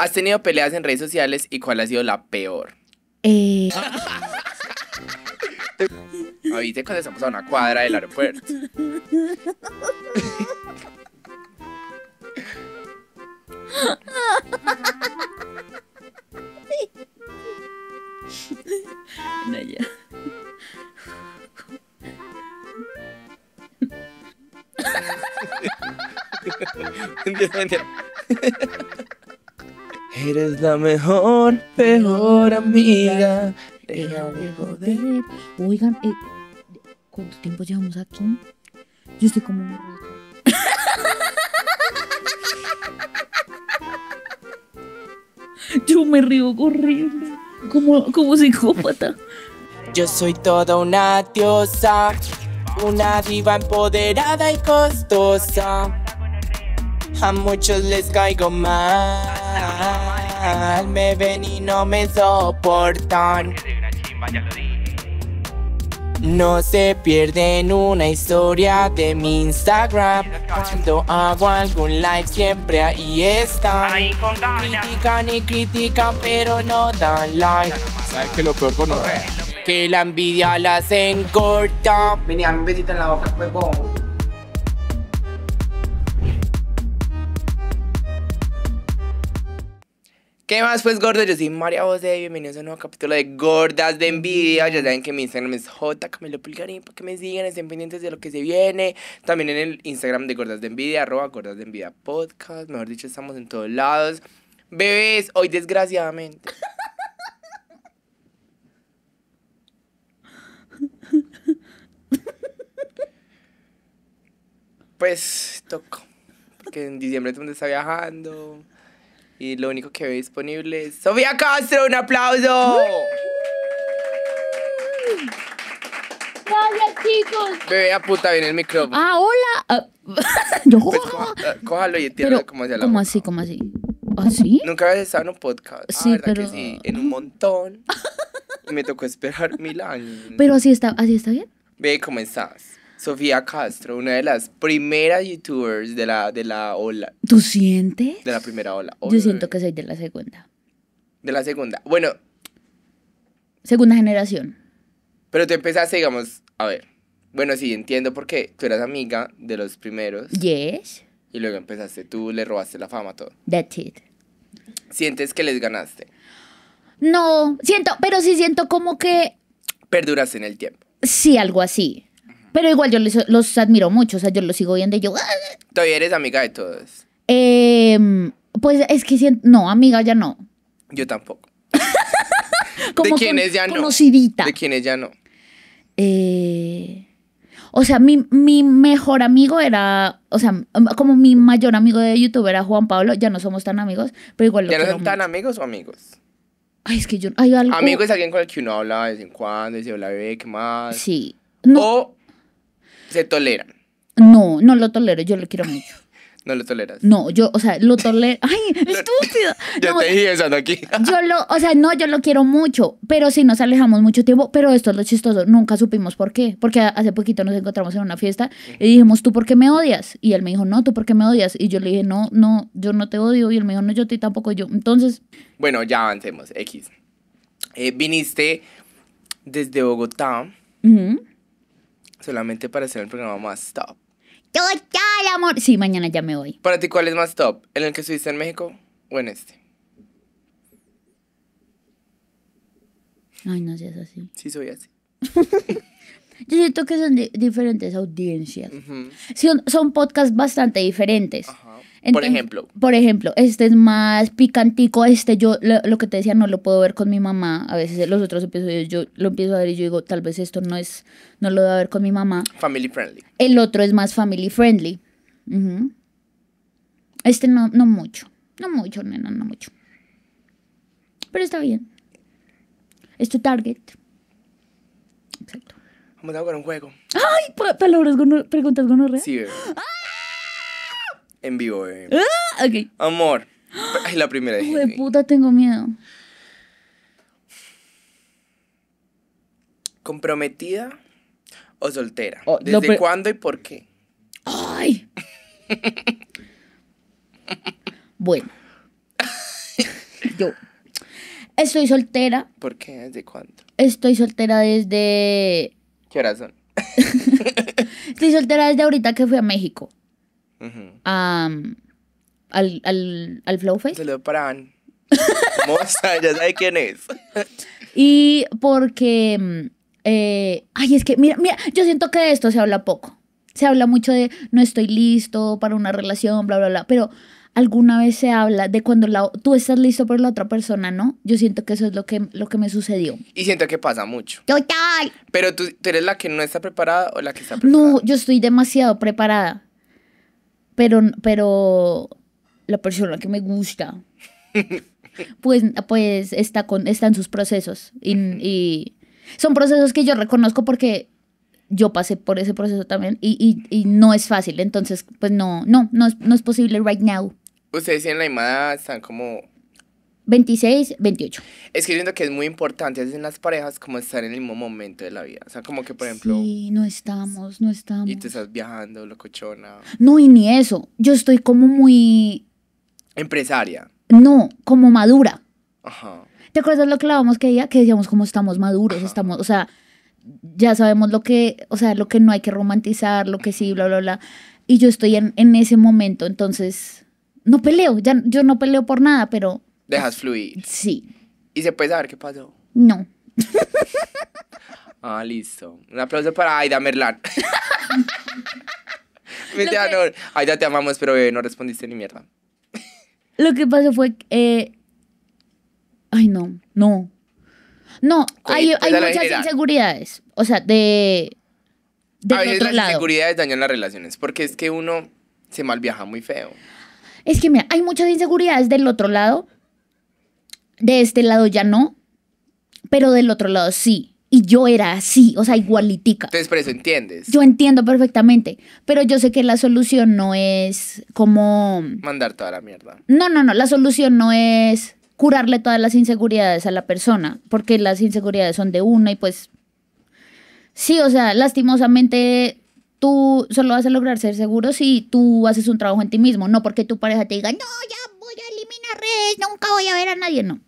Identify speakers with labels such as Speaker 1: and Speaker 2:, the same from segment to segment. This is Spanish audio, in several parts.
Speaker 1: ¿Has tenido peleas en redes sociales y cuál ha sido la peor? Eh... cuando estamos a una cuadra del aeropuerto.
Speaker 2: No, ya.
Speaker 3: Eres la mejor, peor amiga. de
Speaker 2: joder. Oigan, eh, ¿cuánto tiempo llevamos aquí? Yo estoy como Yo me río horrible,
Speaker 3: como, como psicópata. Yo soy toda una diosa, una diva empoderada y costosa a muchos les caigo mal. Me ven y no me soportan. No se pierden una historia de mi Instagram. Cuando hago algún like siempre ahí están. Critican y critican, pero no dan like. ¿Sabes
Speaker 1: que lo peor con
Speaker 3: Que la envidia las encorta. Vení, a besito en la boca,
Speaker 1: ¿Qué más pues gordo. Yo soy María José, bienvenidos a un nuevo capítulo de Gordas de Envidia. Ya saben que mi Instagram es J Camilo Pulgarín, para que me sigan, estén pendientes de lo que se viene. También en el Instagram de Gordas de Envidia, arroba Gordas de Envidia Podcast. Mejor dicho, estamos en todos lados. Bebés, hoy desgraciadamente. Pues toco porque en diciembre es donde está viajando y lo único que veo disponible es Sofía Castro, un aplauso. Gracias, chicos. Bebé a puta, viene el micrófono. Ah, hola. yo ah, pues eh, cójalo y entiéndalo como sea la ¿cómo así? ¿Cómo así? ¿Así? ¿Ah, Nunca había estado en un podcast. Ah, Sí, ¿verdad que sí? En un montón. Y me tocó esperar mil años.
Speaker 2: ¿Pero así está, así está bien?
Speaker 1: Ve, ¿cómo estás? Sofía Castro, una de las primeras youtubers de la, de la ola. ¿Tú sientes? De la primera ola. Yo
Speaker 2: siento que soy de la segunda.
Speaker 1: De la segunda. Bueno.
Speaker 2: Segunda generación.
Speaker 1: Pero tú empezaste, digamos, a ver. Bueno, sí, entiendo porque tú eras amiga de los primeros. Yes. Y luego empezaste, tú le robaste la fama todo. That's it. ¿Sientes que les ganaste?
Speaker 2: No, siento, pero sí siento como que...
Speaker 1: Perduraste en el tiempo.
Speaker 2: Sí, algo así. Pero igual yo los, admiro mucho, o sea, yo los sigo viendo y yo... Ah".
Speaker 1: Todavía eres amiga de todos.
Speaker 2: Em, pues es que siento. no, amiga ya no.
Speaker 1: Yo tampoco. Como ¿De quienes ya no? Conocidita. ¿De quienes
Speaker 3: ya no?
Speaker 2: Eh, o sea, mi, mejor amigo era, o sea, como mi mayor amigo de YouTube era Juan Pablo, ya no somos tan amigos, pero igual lo ¿Ya no son
Speaker 1: tan amigos o amigos?
Speaker 2: Ay, es que yo, Amigo es alguien
Speaker 1: con el que uno habla de vez en cuando, y se habla de qué más. Sí. O se toleran.
Speaker 2: No, no lo tolero, yo lo quiero mucho.
Speaker 1: No lo toleras. No,
Speaker 2: yo, o sea, lo tolero. ¡Ay,
Speaker 1: estúpido! yo te dije eso, aquí.
Speaker 2: yo lo, o sea, no, yo lo quiero mucho, pero si nos alejamos mucho tiempo. Pero esto es lo chistoso, nunca supimos por qué. Porque hace poquito nos encontramos en una fiesta y dijimos, ¿tú por qué me odias? Y él me dijo, No, ¿tú por qué me odias? Y yo le dije, No, no, yo no te odio. Y él me dijo, No, yo a tampoco. Yo, entonces.
Speaker 1: Bueno, ya avancemos, X. Eh, viniste desde Bogotá. Uh solamente para hacer el programa más top.
Speaker 2: Total amor. Sí, mañana ya me voy.
Speaker 1: Para ti, ¿cuál es más top? ¿En el que estuviste en México o en este?
Speaker 2: Ay, no es así. Sí, soy así. Yo siento que son diferentes audiencias. Son, son podcasts bastante diferentes. Ajá por ejemplo. Por ejemplo, este es más picantico, este yo lo, que te decía no lo puedo ver con mi mamá, a veces los otros episodios yo lo empiezo a ver y yo digo, tal vez esto no es no lo voy a ver con mi mamá.
Speaker 1: Family friendly.
Speaker 2: El otro es más family friendly. Este no no mucho. No mucho, nena, no mucho. Pero está bien. Es target.
Speaker 1: Exacto. Vamos a jugar un juego.
Speaker 2: Ay, palabras, preguntas gonorrea? Sí,
Speaker 1: en vivo, bebé. Eh. Ah, Amor. Ay, la primera vez. de
Speaker 2: puta, tengo miedo.
Speaker 1: ¿Comprometida o soltera? Oh, ¿Desde cuándo y por qué? ¡Ay!
Speaker 2: bueno. Yo estoy soltera.
Speaker 1: ¿Por qué? ¿Desde cuándo?
Speaker 2: Estoy soltera desde. ¿Qué horas son? estoy soltera desde ahorita que fui a México al, al, al Flowface. Se lo paran.
Speaker 1: ya sabe quién es.
Speaker 2: y porque. Mm, eh, ay, es que, mira, mira, yo siento que de esto se habla poco. Se habla mucho de no estoy listo para una relación, bla, bla, bla. Pero alguna vez se habla de cuando tú estás listo, por la otra persona no. Yo siento que eso es lo que, lo que me sucedió.
Speaker 1: Y siento que pasa mucho.
Speaker 2: Total.
Speaker 1: Pero tú, tú eres la que no está preparada o la que está preparada.
Speaker 2: No, yo estoy demasiado preparada pero, la persona que me gusta, pues, pues está, con, en sus procesos. Y, son procesos que yo reconozco porque yo pasé por ese proceso también y, no es fácil. Entonces, pues no, no, no es, no es posible right now.
Speaker 1: Ustedes en la imagen están como
Speaker 2: 26, 28.
Speaker 1: Es que siento que es muy importante en las parejas como estar en el mismo momento de la vida. O sea, como que, por ejemplo...
Speaker 2: Sí, no estamos, no estamos.
Speaker 1: Y te estás viajando, locochona.
Speaker 2: No, y ni eso. Yo estoy como muy...
Speaker 1: Empresaria.
Speaker 2: No, como madura. Ajá. ¿Te acuerdas lo que hablábamos que día? Que decíamos como estamos maduros, estamos, o sea, ya sabemos lo que, o sea, lo que no hay que romantizar, lo que sí, bla, bla, bla. Y yo estoy en, en ese momento, entonces, no peleo, ya, yo no peleo por nada, pero
Speaker 1: Dejas fluir. Sí. ¿Y se puede saber qué pasó? No. ah, listo. Un aplauso para Aida Merlán. Aida, te amamos, pero no respondiste ni mierda.
Speaker 2: Lo que pasó fue que... Eh, ay, no, no. No, hay, muchas inseguridades. O sea, de... Del a veces las inseguridades
Speaker 1: dañan las relaciones, porque es que uno se malviaja muy feo.
Speaker 2: Es que mira, hay muchas inseguridades del otro lado, de este lado ya no, pero del otro lado sí. Y yo era
Speaker 1: así, o sea, igualitica. Entonces, por eso entiendes.
Speaker 2: Yo entiendo perfectamente, pero yo sé que la solución no es como...
Speaker 1: Mandar toda la mierda.
Speaker 2: No, no, no, la solución no es curarle todas las inseguridades a la persona, porque las inseguridades son de una y pues... Sí, o sea, lastimosamente tú solo vas a lograr ser seguro si tú haces un trabajo en ti mismo, no porque tu pareja te diga, no, ya voy a eliminar redes, nunca voy a ver a nadie, no.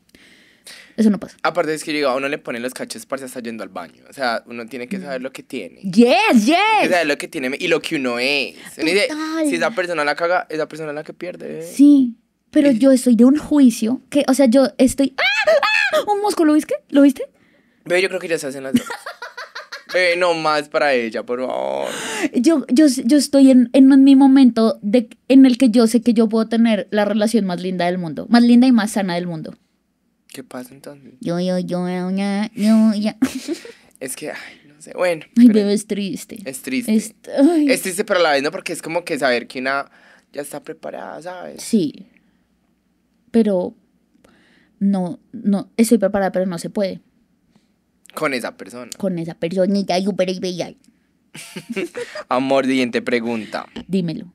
Speaker 2: Eso no
Speaker 1: pasa. Aparte es que a uno le ponen los cachos para está yendo al baño. O sea, uno tiene que saber lo que tiene.
Speaker 2: Yes, yes.
Speaker 1: lo que tiene y lo que uno es. si esa persona la caga, la persona la que pierde.
Speaker 2: Sí. Pero yo estoy de un juicio que, o sea, yo estoy. ¡Ah! ¡Ah! Un mosco, ¿lo viste? ¿Lo viste?
Speaker 1: Bebé, yo creo que ya se hacen las dos. Bebé, no más para ella, por favor.
Speaker 2: Yo, yo, yo estoy en, en, mi momento de, en el que yo sé que yo puedo tener la relación más linda del mundo, más linda y más sana del mundo.
Speaker 1: ¿Qué pasa entonces?
Speaker 2: Yo, yo, yo, ya, yo, ya.
Speaker 1: es que, ay, no sé, bueno. Ay, bebé, es triste. Es triste. Es, triste, pero a la vez no, porque es como que saber que una ya está preparada, ¿sabes?
Speaker 2: Sí. Pero no, no, estoy preparada, pero no se puede.
Speaker 1: Con esa persona. Con
Speaker 2: esa persona personita, super
Speaker 1: Amor, siguiente pregunta. Dímelo.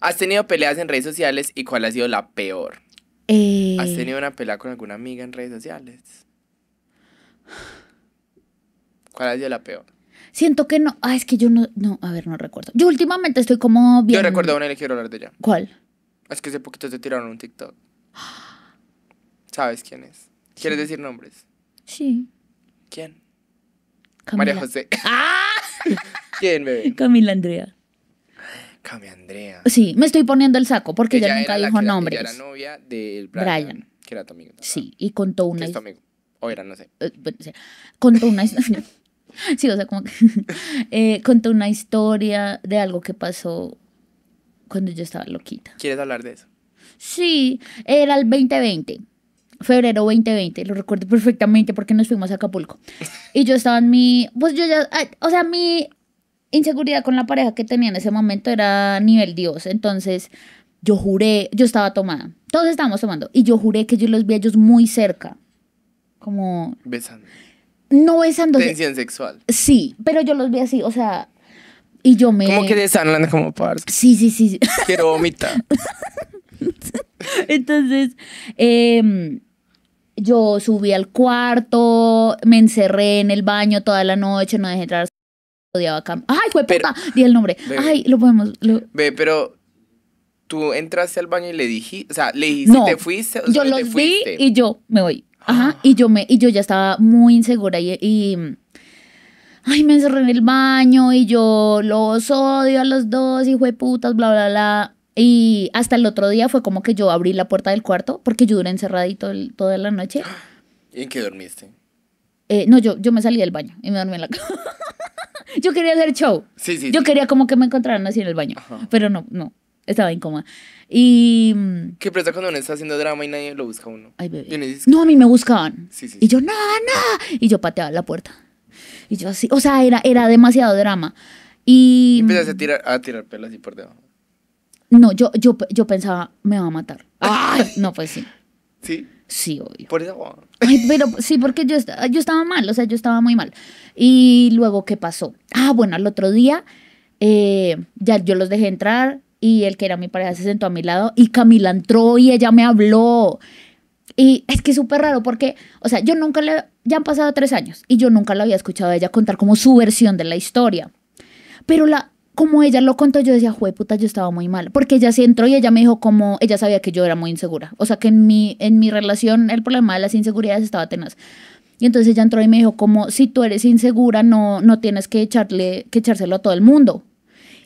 Speaker 1: ¿Has tenido peleas en redes sociales y cuál ha sido la peor? Eh, ¿Has tenido una pelea con alguna amiga en redes sociales? ¿Cuál ha sido la peor?
Speaker 2: Siento que no. Ah, es que yo no. No, a ver, no recuerdo. Yo últimamente estoy como bien. Yo recuerdo
Speaker 1: una y hablar de ella. ¿Cuál? Es que hace poquito te tiraron un TikTok. ¿Sabes quién es? ¿Quieres decir nombres? Sí. ¿Quién? María José. ¿Quién, bebé? Camila Andrea.
Speaker 2: Cami Andrea. Sí, me estoy poniendo el saco porque ella, nunca dijo nombres. Ella era
Speaker 1: novia del Brian, Que era tu amigo. Sí, y contó una. Es O era, no sé. Eh, contó
Speaker 2: una historia. sí, o sea, como eh, contó una historia de algo que pasó cuando yo estaba
Speaker 1: loquita. ¿Quieres hablar de eso?
Speaker 2: Sí, era el 2020 febrero 2020, lo recuerdo perfectamente porque nos fuimos a Acapulco. Y yo estaba en mi, pues yo ya, o sea, mi inseguridad con la pareja que tenía en ese momento era nivel Dios. Entonces, yo juré, yo estaba tomada. Todos estábamos tomando. Y yo juré que yo los vi a ellos muy cerca.
Speaker 1: Como. Besando. No besando Tensión sexual.
Speaker 2: Sí, pero yo los vi así, o sea. Y yo me. Como que desanlan
Speaker 1: como pars. Sí, sí, sí, Quiero vomitar.
Speaker 2: Entonces, em, yo subí al cuarto, me encerré en el baño toda la noche, no dejé entrar odiaba Cam. Ay, fue puta, di el nombre. Ay, lo podemos.
Speaker 1: ve pero tú entraste al baño y le dijiste, o sea, le dijiste, te fuiste.
Speaker 3: yo los te vi
Speaker 2: y yo me voy. Ajá, ah. y yo me, y yo ya estaba muy insegura y, ay, me encerré en el baño y yo los odio a los dos, y fue putas, bla, bla, bla. Y hasta el otro día fue como que yo abrí la puerta del cuarto porque yo duré encerradito toda la noche.
Speaker 1: ¿Y en qué dormiste?
Speaker 2: Eh, no, yo, yo me salí del baño y me dormí en la cama. yo quería hacer show. Sí, sí. Yo quería como que me encontraran así en el baño. Pero no, no. Estaba incómoda. Y. Mm,
Speaker 1: ¿Qué pasa cuando uno está haciendo drama y nadie lo busca a uno? Ay, bebé. No, a mí me buscaban. Sí, y yo, no, no.
Speaker 2: Y yo pateaba la puerta. Y yo así. O sea, era, era demasiado drama.
Speaker 1: Y. Mm, Empezaste a tirar, a tirar pelas y por debajo.
Speaker 2: No, yo, yo, yo pensaba, me va a matar.
Speaker 1: Ay, no, pues
Speaker 2: sí. Sí. Sí, hoy Por pero sí, porque yo, yo estaba mal, o sea, yo estaba muy mal. Y luego, ¿qué pasó? Ah, bueno, al otro día eh, ya yo los dejé entrar y el que era mi pareja se sentó a mi lado y Camila entró y ella me habló. Y es que es súper raro porque, o sea, yo nunca le, ya han pasado tres años y yo nunca la había escuchado a ella contar como su versión de la historia. Pero la, como ella lo contó, yo decía, jue puta, yo estaba muy mal. Porque ella sí entró y ella me dijo como, ella sabía que yo era muy insegura. O sea, que en mi, en mi relación el problema de las inseguridades estaba tenaz. Y entonces ella entró y me dijo como, si tú eres insegura, no, no tienes que, echarle, que echárselo a todo el mundo.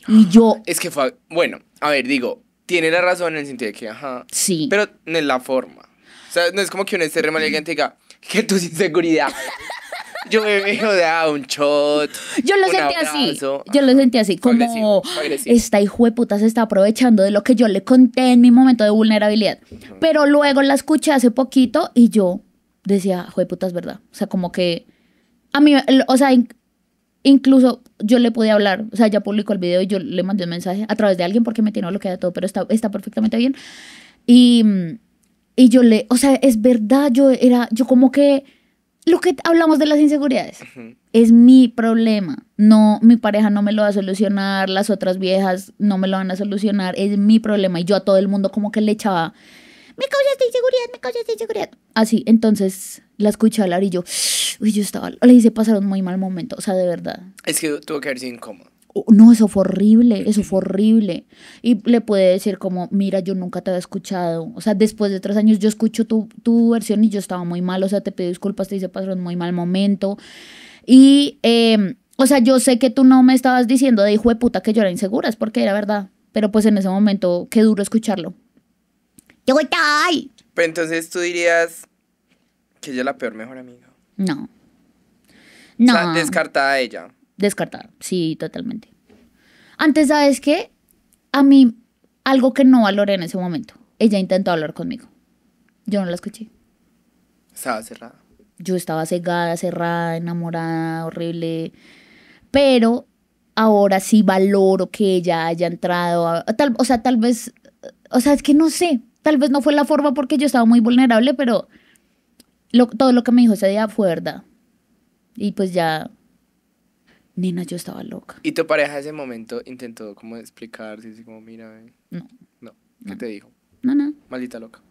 Speaker 2: Y ah, yo...
Speaker 1: Es que fue, bueno, a ver, digo, tiene la razón en el sentido de que, ajá. Sí. Pero en la forma. O sea, no es como que uno esté alguien diga, que tu inseguridad yo me dijo de ah, un shot. Yo lo sentí así. Yo
Speaker 2: lo sentí así, como esta hijo de se está aprovechando de lo que yo le conté en mi momento de vulnerabilidad. Pero luego la escuché hace poquito y yo decía, hijo de puta, es verdad. O sea, como que a mí, o sea, incluso yo le pude hablar, o sea, ya publicó el video y yo le mandé un mensaje a través de alguien porque me tiene bloqueado todo, pero está, está perfectamente bien. Y, y yo le, o sea, es verdad, yo era, yo como que lo que hablamos de las inseguridades. Es mi problema. No, mi pareja no me lo va a solucionar, las otras viejas no me lo van a solucionar, es mi problema. Y yo a todo el mundo como que le echaba, me causaste inseguridad, me causaste inseguridad. Así, entonces la escuché hablar y yo, uy, yo estaba, le hice pasar un muy mal momento, o sea, de verdad.
Speaker 1: Es que tuvo que haber incómodo
Speaker 2: no, eso fue horrible, eso fue horrible. Y le puede decir como, mira, yo nunca te había escuchado. O sea, después de tres años yo escucho tu, versión y yo estaba muy mal, o sea, te pido disculpas, te hice pasar un muy mal momento. Y, em, o sea, yo sé que tú no me estabas diciendo de hijo de puta que yo era insegura, es porque era verdad. Pero pues en ese momento, qué duro escucharlo. ¡Yo voy
Speaker 1: Pero entonces tú dirías que ella es la peor mejor amiga. No. No. O sea, descartada ella.
Speaker 2: Descartar, sí, totalmente. Antes, ¿sabes qué? A mí, algo que no valoré en ese momento, ella intentó hablar conmigo. Yo no la escuché.
Speaker 1: Estaba cerrada.
Speaker 2: Yo estaba cegada, cerrada, enamorada, horrible. Pero ahora sí valoro que ella haya entrado. tal, o sea, tal vez, o sea, es que no sé, tal vez no fue la forma porque yo estaba muy vulnerable, pero todo lo que me dijo ese día fue verdad. Y pues ya Nina, yo estaba
Speaker 1: loca. ¿Y tu pareja en ese momento intentó como explicar, así como, mira, no. No, ¿qué te dijo? No, no. Maldita loca.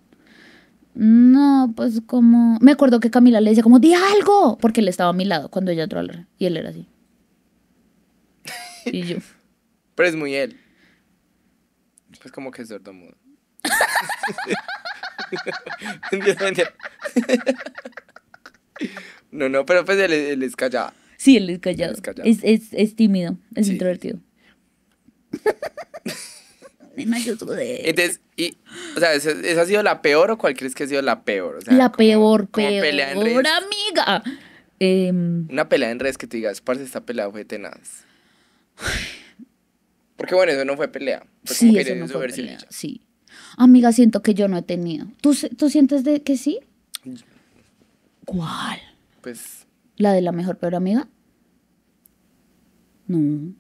Speaker 2: No, pues como... Me acuerdo que Camila le decía como, di algo, porque él estaba a mi lado cuando ella entró al Y él era así.
Speaker 1: y yo. Pero es muy él. Pues como que es mudo. no, no, pero pues él, él es callado.
Speaker 2: Sí, él es callado. es, Es, es, tímido, es sí. introvertido.
Speaker 1: Entonces, o sea, ¿esa, ha sido la peor o cuál crees que ha sido la peor? la peor, como
Speaker 2: peor. amiga. Em,
Speaker 1: una pelea en redes que te digas, parce, esta pelea fue tenaz. Porque bueno, eso no fue pelea. sí, como eso no fue pelea, sí.
Speaker 2: Amiga, siento que yo no he tenido. ¿Tú, tú sientes de que sí?
Speaker 1: ¿Cuál? Pues
Speaker 2: ¿La de la mejor peor amiga?
Speaker 1: No.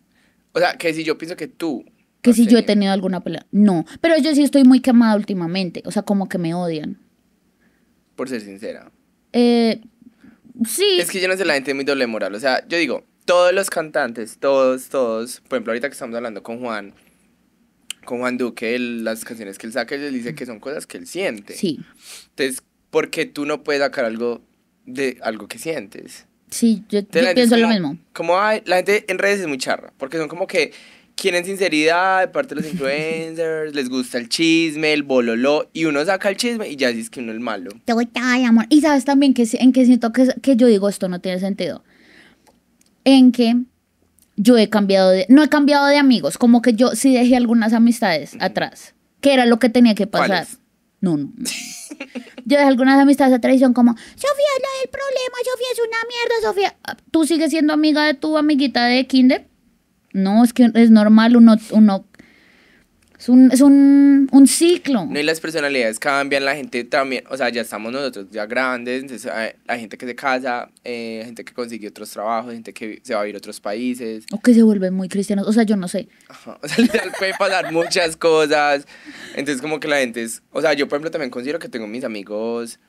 Speaker 1: O sea, que si yo pienso que tú... Que si yo he
Speaker 2: tenido alguna pelea. No, pero yo sí estoy muy quemada últimamente. O sea, como que me odian.
Speaker 1: Por ser sincera. Eh, sí. Es que yo no sé, la gente de muy doble moral. O sea, yo digo, todos los cantantes, todos, todos, por ejemplo, ahorita que estamos hablando con Juan, con Juan Duque, las canciones que él saca, él dice que son cosas que él siente. Sí. Entonces, ¿por qué tú no puedes sacar algo de algo que sientes? Sí, yo, pienso lo mismo. Como hay, la gente en redes es muy charra, porque son como que quieren sinceridad de parte de los influencers, les gusta el chisme, el bololo, y uno saca el chisme y ya dices que uno es malo.
Speaker 2: Te voy a amor. Y sabes también que, en que siento que, que yo digo esto no tiene sentido. En que yo he cambiado de, no he cambiado de amigos, como que yo sí dejé algunas amistades atrás, que era lo que tenía que pasar. No, no. Yo de algunas amistades de traición como, Sofía es el problema, Sofía es una mierda, Sofía. Ah, ¿Tú sigues siendo amiga de tu amiguita de kinder? No, es que es normal, uno, uno es un, un, ciclo.
Speaker 1: y las personalidades cambian, la gente también, o sea, ya estamos nosotros ya grandes, entonces la eh, gente que se casa, eh, gente que consigue otros trabajos, gente que se va a ir a otros países.
Speaker 2: O que se vuelven muy cristianos, o sea, yo no sé.
Speaker 1: o sea, literal puede pasar muchas cosas, entonces como que la gente es, o sea, yo por ejemplo también considero que tengo mis amigos,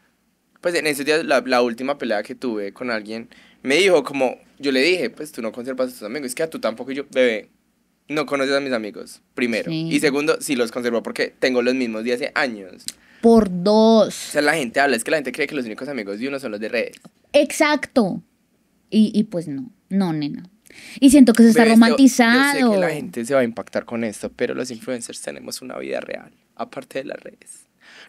Speaker 1: pues en esos días la, la última pelea que tuve con alguien, me dijo como, yo le dije, pues tú no conservas a tus amigos, es que a tú tampoco, yo, bebé, no conoces a mis amigos, primero. Y segundo, si los conservo porque tengo los mismos de hace años.
Speaker 2: Por dos.
Speaker 1: O sea, la gente habla, es que la gente cree que los únicos amigos de uno son los de redes.
Speaker 2: Exacto. Y, pues no, no, nena. Y siento que se está romantizando. romantizado. Yo, sé que la
Speaker 1: gente se va a impactar con esto, pero los influencers tenemos una vida real, aparte de las redes.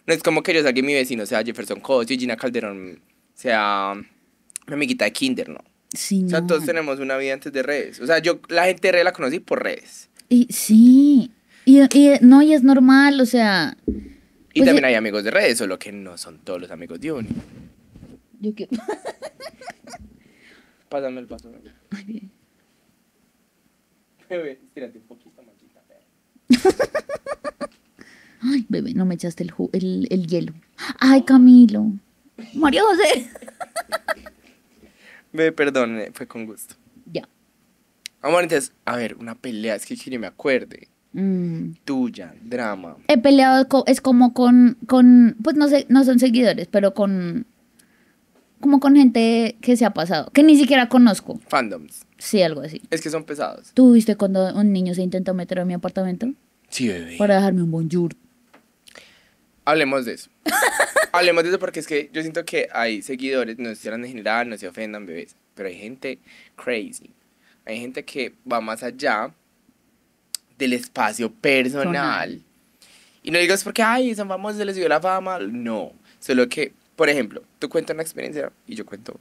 Speaker 1: No es como que yo saque mi vecino, sea Jefferson Cosio y Gina Calderón, sea mi amiguita de Kinder, no. Sí, o sea, todos tenemos una vida antes de redes. O sea, yo la gente de redes la conocí por redes.
Speaker 2: Y sí. Y, no, y es normal, o sea. Y pues, también eh,
Speaker 1: hay amigos de redes, solo que no son todos los amigos de uno. Yo qué. Pásame el paso. Ay, bien. Bebé, un poquito, machita.
Speaker 2: Ay, bebé, no me echaste el, hielo. Ay, Camilo. Mario José.
Speaker 1: Me perdón, fue con gusto. Ya. Amor, a ver, una pelea, es que yo me acuerde. Mm. Tuya, drama.
Speaker 2: He peleado, es como con, con, pues no sé, no son seguidores, pero con, como con gente que se ha pasado, que ni siquiera
Speaker 1: conozco. Fandoms. Sí, algo así. Es que son pesados.
Speaker 2: ¿Tú viste cuando un niño se intentó meter a mi apartamento?
Speaker 1: Sí, bebé. Para
Speaker 2: dejarme un bonjour.
Speaker 1: Hablemos de eso. Hablemos de eso porque es que yo siento que hay seguidores, no se de general, no se ofendan, bebés, pero hay gente crazy. Hay gente que va más allá del espacio personal. Y no digas porque, ay, son famosos, se les dio la fama. No. Solo que, por ejemplo, tú cuentas una experiencia y yo cuento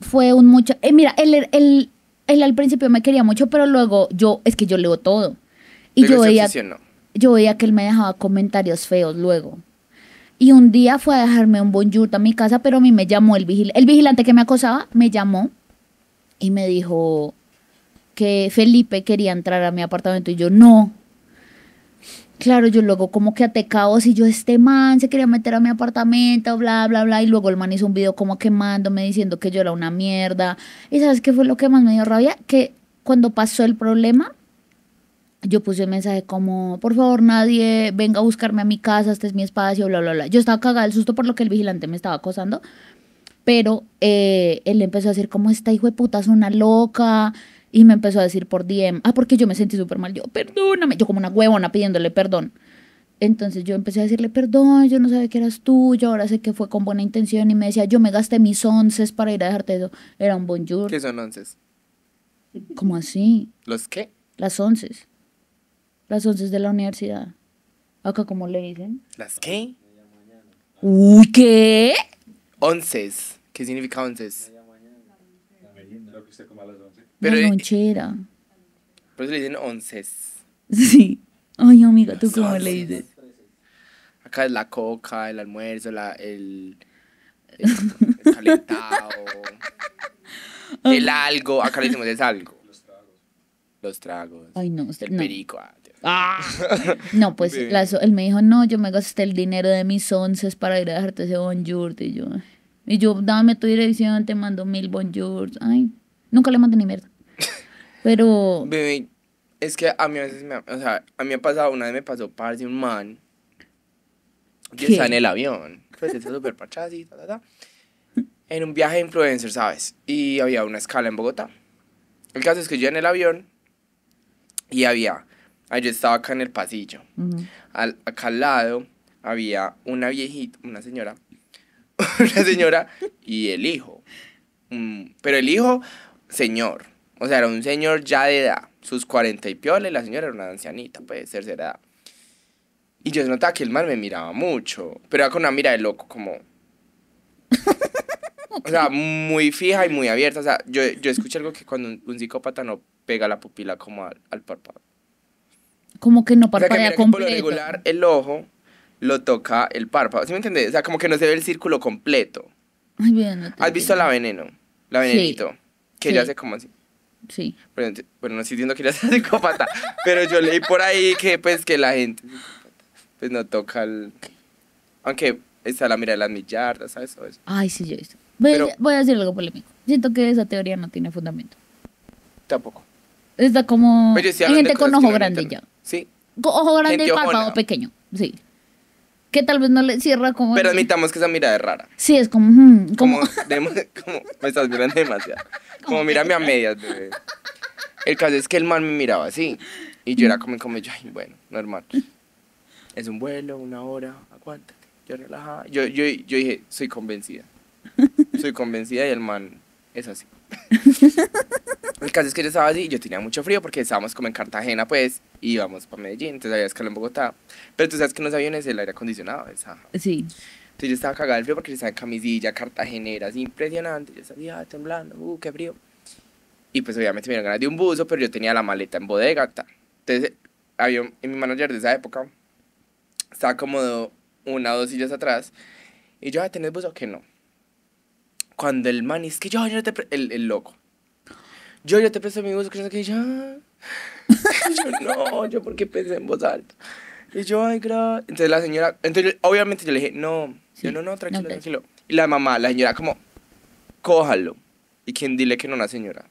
Speaker 2: Fue un mucho. Eh, mira, él, al principio me quería mucho, pero luego yo, es que yo leo todo. Y yo veía yo veía que él me dejaba comentarios feos luego. Y un día fue a dejarme un bonjour a mi casa, pero a mí me llamó el vigilante. El vigilante que me acosaba me llamó y me dijo que Felipe quería entrar a mi apartamento. Y yo, no. Claro, yo luego como que atecado, si yo este man se quería meter a mi apartamento, bla, bla, bla. Y luego el man hizo un video como quemándome, diciendo que yo era una mierda. ¿Y sabes qué fue lo que más me dio rabia? Que cuando pasó el problema, yo puse un mensaje como, por favor, nadie venga a buscarme a mi casa, este es mi espacio, bla, bla, bla. Yo estaba cagada del susto por lo que el vigilante me estaba acosando, pero eh, él empezó a decir como, esta hijo de puta es una loca, y me empezó a decir por DM, ah, porque yo me sentí súper mal, yo, perdóname, yo como una huevona pidiéndole perdón. Entonces yo empecé a decirle, perdón, yo no sabía que eras tú, yo ahora sé que fue con buena intención, y me decía, yo me gasté mis onces para ir a dejarte eso, era un
Speaker 1: bonjour. ¿Qué son onces?
Speaker 2: ¿Cómo así? ¿Los qué? Las onces. Las onces de la universidad. Acá, como le dicen?
Speaker 1: ¿Las qué?
Speaker 2: Uy, ¿qué?
Speaker 1: Onces. ¿Qué significa onces? once.
Speaker 2: Pero, la eh, lonchera.
Speaker 1: Por eso le dicen onces.
Speaker 2: Sí. Ay, amiga, ¿tú cómo le dices?
Speaker 1: Acá es la coca, el almuerzo, la, el, el, calentado, el algo. Acá le decimos es algo. Los tragos. Los tragos. Ay, no, usted el no. perico. Ah, Ah.
Speaker 2: No, pues él me dijo, no, yo me gasté el dinero de mis once para ir a dejarte ese bonjour. Y yo, y yo, dame tu dirección, te mando mil bonjour. Ay, nunca le mandé ni mierda. Pero...
Speaker 1: es que a mí a veces me... O sea, a mí ha pasado, una vez me pasó de un man. Que estaba en el avión. Pues está súper En un viaje de influencer, ¿sabes? Y había una escala en Bogotá. El caso es que yo en el avión y había yo estaba acá en el pasillo. acá al lado había una viejita, una señora, una señora y el hijo. Mm, pero el hijo, señor. O sea, era un señor ya de edad, sus 40 y pioles, la señora era una ancianita, puede ser, edad. Y yo notaba que el mal me miraba mucho, pero era con una mira de loco, como... O sea, muy fija y muy abierta. O sea, yo, escuché algo que cuando un, psicópata no pega la pupila como al, al párpado
Speaker 2: como que no parpadea regular
Speaker 1: el ojo lo toca el párpado, ¿sí me entendés? O sea, como que no se ve el círculo completo. Muy bien, ¿Has visto la veneno? La venenito. Sí. Que ya hace como así. Sí. Bueno, no estoy diciendo que ella sea psicópata, pero yo leí por ahí que pues que la gente pues no toca el... Aunque está la mira de las millardas, ¿sabes?
Speaker 2: Ay, sí, yo he Voy, voy a decir algo polémico. Siento que esa teoría no
Speaker 1: tiene fundamento. Tampoco.
Speaker 2: Está como... Pues Hay gente con ojo grande ya. Sí. Ojo grande y párpado pequeño. Sí. Que tal vez no le cierra como. Pero admitamos
Speaker 1: que esa mirada es rara. Sí, es
Speaker 2: como.
Speaker 1: como... Como, me estás mirando demasiado. Como mírame a medias, El caso es que el man me miraba así. Y yo era como, como yo, bueno, normal.
Speaker 3: Es un vuelo, una hora, aguántate. Yo relajaba Yo,
Speaker 1: yo, yo dije, soy convencida. Soy convencida y el man es así. El caso es que yo estaba así y yo tenía mucho frío porque estábamos como en Cartagena, pues, y íbamos para Medellín, entonces había escalón en Bogotá. Pero tú sabes que no los aviones el aire acondicionado Sí. Entonces yo estaba cagada del frío porque yo estaba en camisilla, cartagenera, así impresionante. Yo estaba temblando, uh, qué frío. Y pues obviamente me dieron ganas de un buzo, pero yo tenía la maleta en bodega. Ta. Entonces, había en mi manager de esa época estaba como una o dos sillas atrás. Y yo, ah, ¿tenés buzo? Que no cuando el man es que yo, yo no te. El, el loco. Yo, yo te presto mi voz, que ah". yo no, yo porque pensé en voz alta. Y yo, ay, gracias. Entonces la señora, entonces obviamente yo le dije, no,
Speaker 3: yo no, no, tranquilo,
Speaker 1: tranquilo. Y la mamá, la señora, como, cójalo. Y quien dile que no, la señora.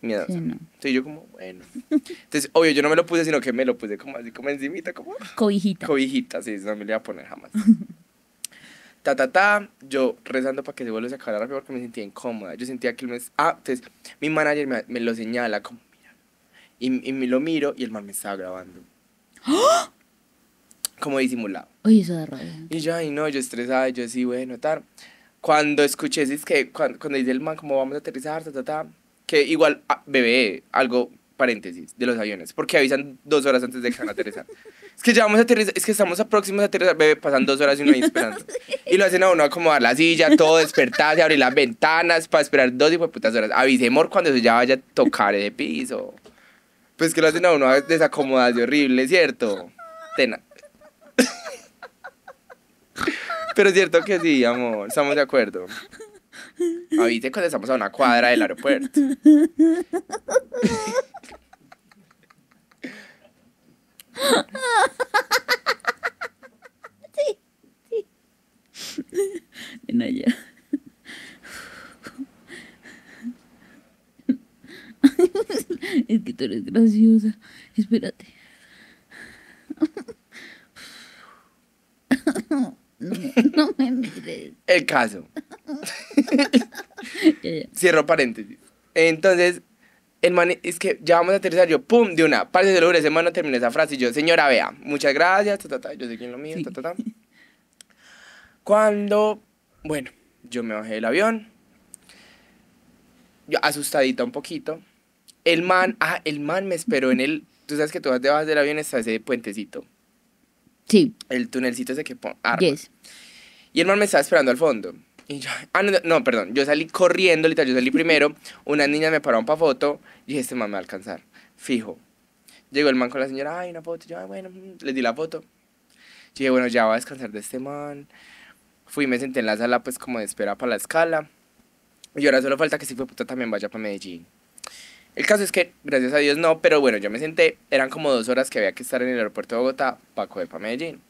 Speaker 1: Miedo. Sí, Entonces yo, como, bueno. Entonces, obvio, yo no me lo puse, sino que me lo puse como así, como encimita, como. Cobijita. Cobijita, sí, no me lo iba a poner jamás. ta, Yo rezando para que se vuelva a acabar rápido porque me sentía incómoda. Yo sentía que Ah, entonces mi manager me, lo señala, como, mira. Y, me lo miro y el man me estaba grabando. ¡Ah! Como disimulado. eso Y yo, ay, no, yo estresada, yo sí, bueno, tal. Cuando escuché, que cuando, dice el man, como vamos a aterrizar, Que igual, ah, bebé, algo paréntesis, de los aviones, porque avisan dos horas antes de que van a aterrizar. es que ya vamos a aterrizar, es que estamos a próximos a aterrizar, bebé, pasan dos horas y uno ahí esperando. Y lo hacen a uno acomodar la silla, todo, despertarse, abrir las ventanas para esperar dos y putas horas. amor cuando se ya vaya a tocar de piso. Pues que lo hacen a uno a desacomodarse horrible, ¿cierto? Tena. Pero es cierto que sí, amor, estamos de acuerdo. Ahorita cuando estamos a una cuadra del aeropuerto. Sí,
Speaker 2: sí. Ven allá. Es que tú eres graciosa. Espérate. No me
Speaker 1: mires. El caso. Cierro paréntesis. Entonces, el man, es que ya vamos a aterrizar. Yo, pum, de una. Parte de logros, semana termina esa frase. Y yo, señora, vea, muchas gracias. Yo sé quién lo mío. Cuando, bueno, yo me bajé del avión. Yo, asustadita un poquito. El man, ah, el man me esperó en el. Tú sabes que tú vas debajo del avión, está ese puentecito. Sí. El tunelcito ese que arma. Yes. Y el man me estaba esperando al fondo. Y ah, no, no, perdón, yo salí corriendo, literal, yo salí primero, una niña me pararon para foto, y dije, este man me va a alcanzar, fijo. Llegó el man con la
Speaker 3: señora, ay, una foto, yo, ay, bueno, mm",
Speaker 1: le di la foto. dije, bueno, ya voy a descansar de este man. Fui, me senté en la sala, pues, como de espera para la escala. Y ahora solo falta que si fue este puta también vaya para Medellín. El caso es que, gracias a Dios, no, pero bueno, yo me senté, eran como dos horas que había que estar en el aeropuerto de Bogotá, para de para Medellín.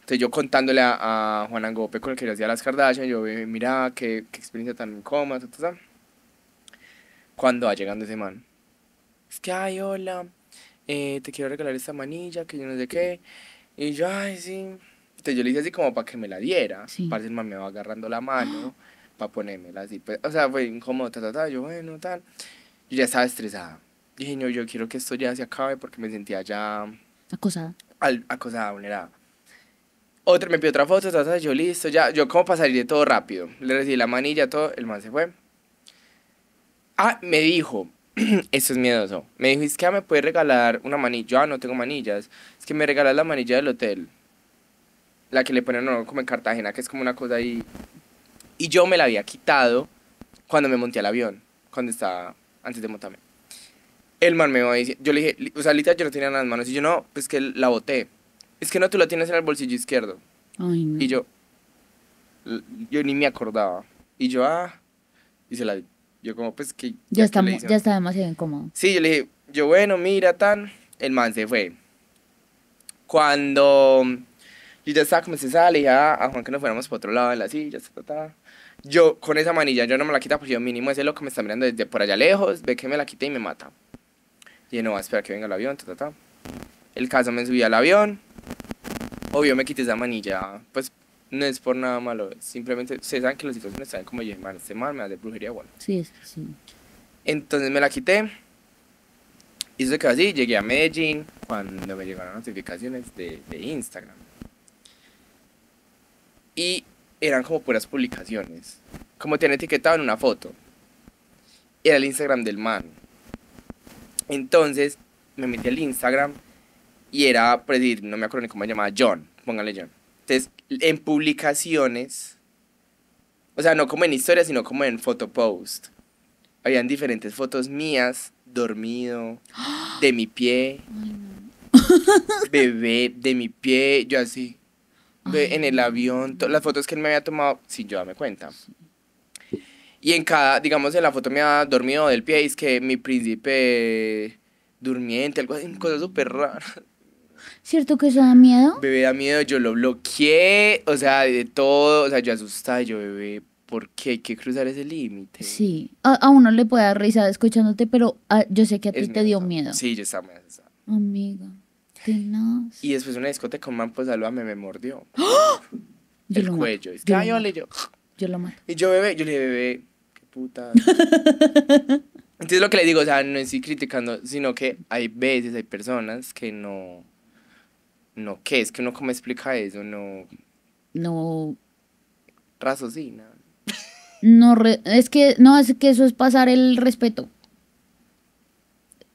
Speaker 1: Entonces yo contándole a, Juan Angope con el que yo hacía las Kardashian, yo, eh, mira, qué, experiencia tan incómoda, Cuando va llegando ese man.
Speaker 3: Es que, ay, hola,
Speaker 1: eh, te quiero regalar esta manilla, que yo no sé qué. Y yo, ay, sí. Entonces yo le hice así como para que me la diera. Sí. Parece el me va agarrando la mano para ponérmela así. Pues, o sea, fue incómodo, ta, ta, Yo, bueno, tal yo ya estaba estresada. Dije, no, yo quiero que esto ya se acabe porque me sentía ya... Acosada. acosada, vulnerada. Otra, me pidió otra foto, otra, yo listo, ya, yo como para salir de todo rápido. Le recibí la manilla, todo, el man se fue. Ah, me dijo, esto es miedoso, me dijo, es que ah, me puede regalar una manilla, yo ah, no tengo manillas, es que me regalas la manilla del hotel, la que le ponen no, como en Cartagena, que es como una cosa ahí. Y yo me la había quitado cuando me monté al avión, cuando estaba antes de montarme. El man me va decir, yo le dije, o sea, literal yo no tenía nada en las manos. Y yo, no, pues que la boté. Es que no, tú la tienes en el bolsillo izquierdo. Ay, no. Y yo, yo ni me acordaba. Y yo, ah, y se la Yo como, pues que... Ya, está, ya
Speaker 2: demasiado incómodo.
Speaker 1: Sí, yo le dije, yo bueno, mira, tan... El man se fue. Cuando yo ya estaba como se sale, dije ah, a Juan que nos fuéramos para otro lado en la silla, ta, ta, ta yo con esa manilla, yo no me la quita porque yo mínimo es ese que me está mirando desde por allá lejos, ve que me la quita y me mata. Y no, a esperar que venga el avión, ta, El caso me subí al avión. Obvio me quité esa manilla, pues no es por nada malo, simplemente se saben que los situaciones Están como yo, mal, este mal me hace brujería igual.
Speaker 3: Sí, es
Speaker 2: sí.
Speaker 1: Entonces me la quité. Y eso así, llegué a Medellín cuando me llegaron notificaciones de, de Instagram. Y eran como puras publicaciones. Como tiene etiquetado en una foto. Era el Instagram del man. Entonces me metí al Instagram y era, no me acuerdo ni cómo se llamaba, John. Póngale John. Entonces, en publicaciones, o sea, no como en historias, sino como en post, Habían diferentes fotos mías, dormido, de mi pie, bebé, de mi pie, yo así en el avión, las fotos que él me había tomado, sin yo darme cuenta. Y en cada, digamos, en la foto me ha dormido del pie, y es que mi príncipe durmiente, algo así, cosa súper rara.
Speaker 2: ¿Cierto que eso da miedo?
Speaker 1: Bebé da miedo, yo lo bloqueé, o sea, de todo, o sea, yo asustada, yo bebé, ¿por qué hay que cruzar ese límite?
Speaker 2: Sí, a, uno le puede dar risa escuchándote, pero ah, yo sé que a ti te dio miedo. Sí, yo estaba muy Amiga.
Speaker 1: Y después una discoteca, con man, pues, me mordió. El cuello. Es que,
Speaker 3: yo, yo. lo mato.
Speaker 1: Y yo, bebé, yo le bebé, qué puta. Entonces, lo que le digo, o sea, no estoy criticando, sino que hay veces, hay personas que no. No, ¿qué? Es que uno, ¿cómo explica eso? No. No. Razocina.
Speaker 2: No, es que, no, es que eso es pasar el respeto.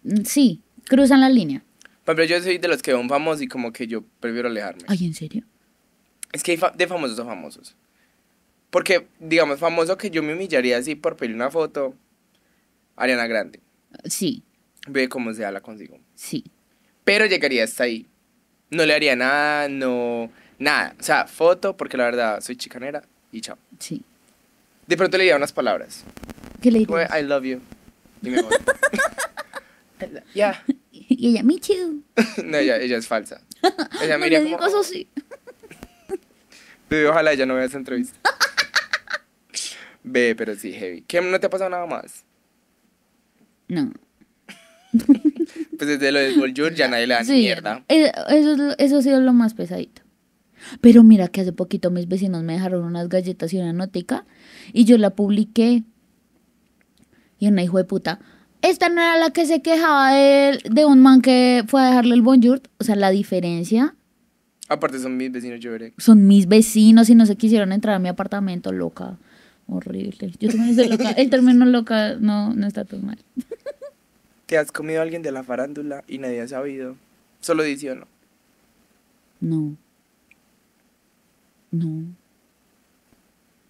Speaker 2: Mm, sí, cruzan la línea.
Speaker 1: Por ejemplo, yo soy de los que son famosos y como que yo prefiero alejarme. Ay, ¿en serio? Es que hay de famosos a famosos. Porque, digamos, famoso que yo me humillaría así por pedir una foto, Ariana Grande. Sí. Ve cómo se habla consigo. Sí. Pero llegaría hasta ahí. No le haría nada, no... Nada. O sea, foto, porque la verdad soy chicanera y chao. Sí. De pronto le diría unas palabras. ¿Qué le diría? I love you. Y me
Speaker 2: Y ella, me chido.
Speaker 1: no, ella, es falsa. Ella me Cosas Pero ojalá ella no vea esa entrevista. Ve, pero sí, heavy. ¿Qué no te ha pasado nada más? No. pues desde lo de Bollywood ya nadie le da sí, mierda.
Speaker 2: Eh, eso, eso ha sido lo más pesadito. Pero mira que hace poquito mis vecinos me dejaron unas galletas y una notica y yo la publiqué. Y una hijo de puta esta no era la que se quejaba de, de un man que fue a dejarle el bonjour. O sea, la diferencia.
Speaker 1: Aparte, son mis vecinos, yo veré.
Speaker 2: Son mis vecinos y no se quisieron entrar a mi apartamento, loca.
Speaker 1: Horrible. Yo
Speaker 2: también loca. El término loca no, no está tan mal.
Speaker 1: ¿Te has comido a alguien de la farándula y nadie ha sabido? Solo dice o no. No.
Speaker 2: No.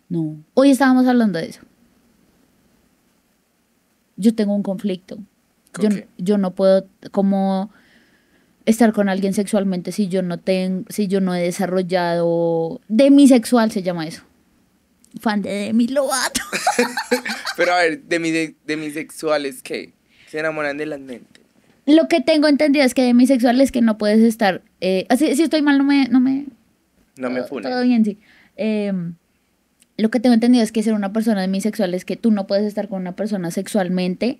Speaker 2: No. Hoy estábamos hablando de eso yo tengo un conflicto. Yo, yo no puedo como estar con alguien sexualmente si yo no tengo, si yo no he desarrollado demisexual se llama eso. Fan de Demi Lovato.
Speaker 1: Pero a ver, demi, demisexual es que se enamoran de las mentes.
Speaker 2: Lo que tengo entendido es que demisexual es que no puedes estar. Eh, así, si estoy mal, no me. No me,
Speaker 1: no me Todo
Speaker 2: bien, sí. Eh, lo que tengo entendido es que ser una persona bisexual es que tú no puedes estar con una persona sexualmente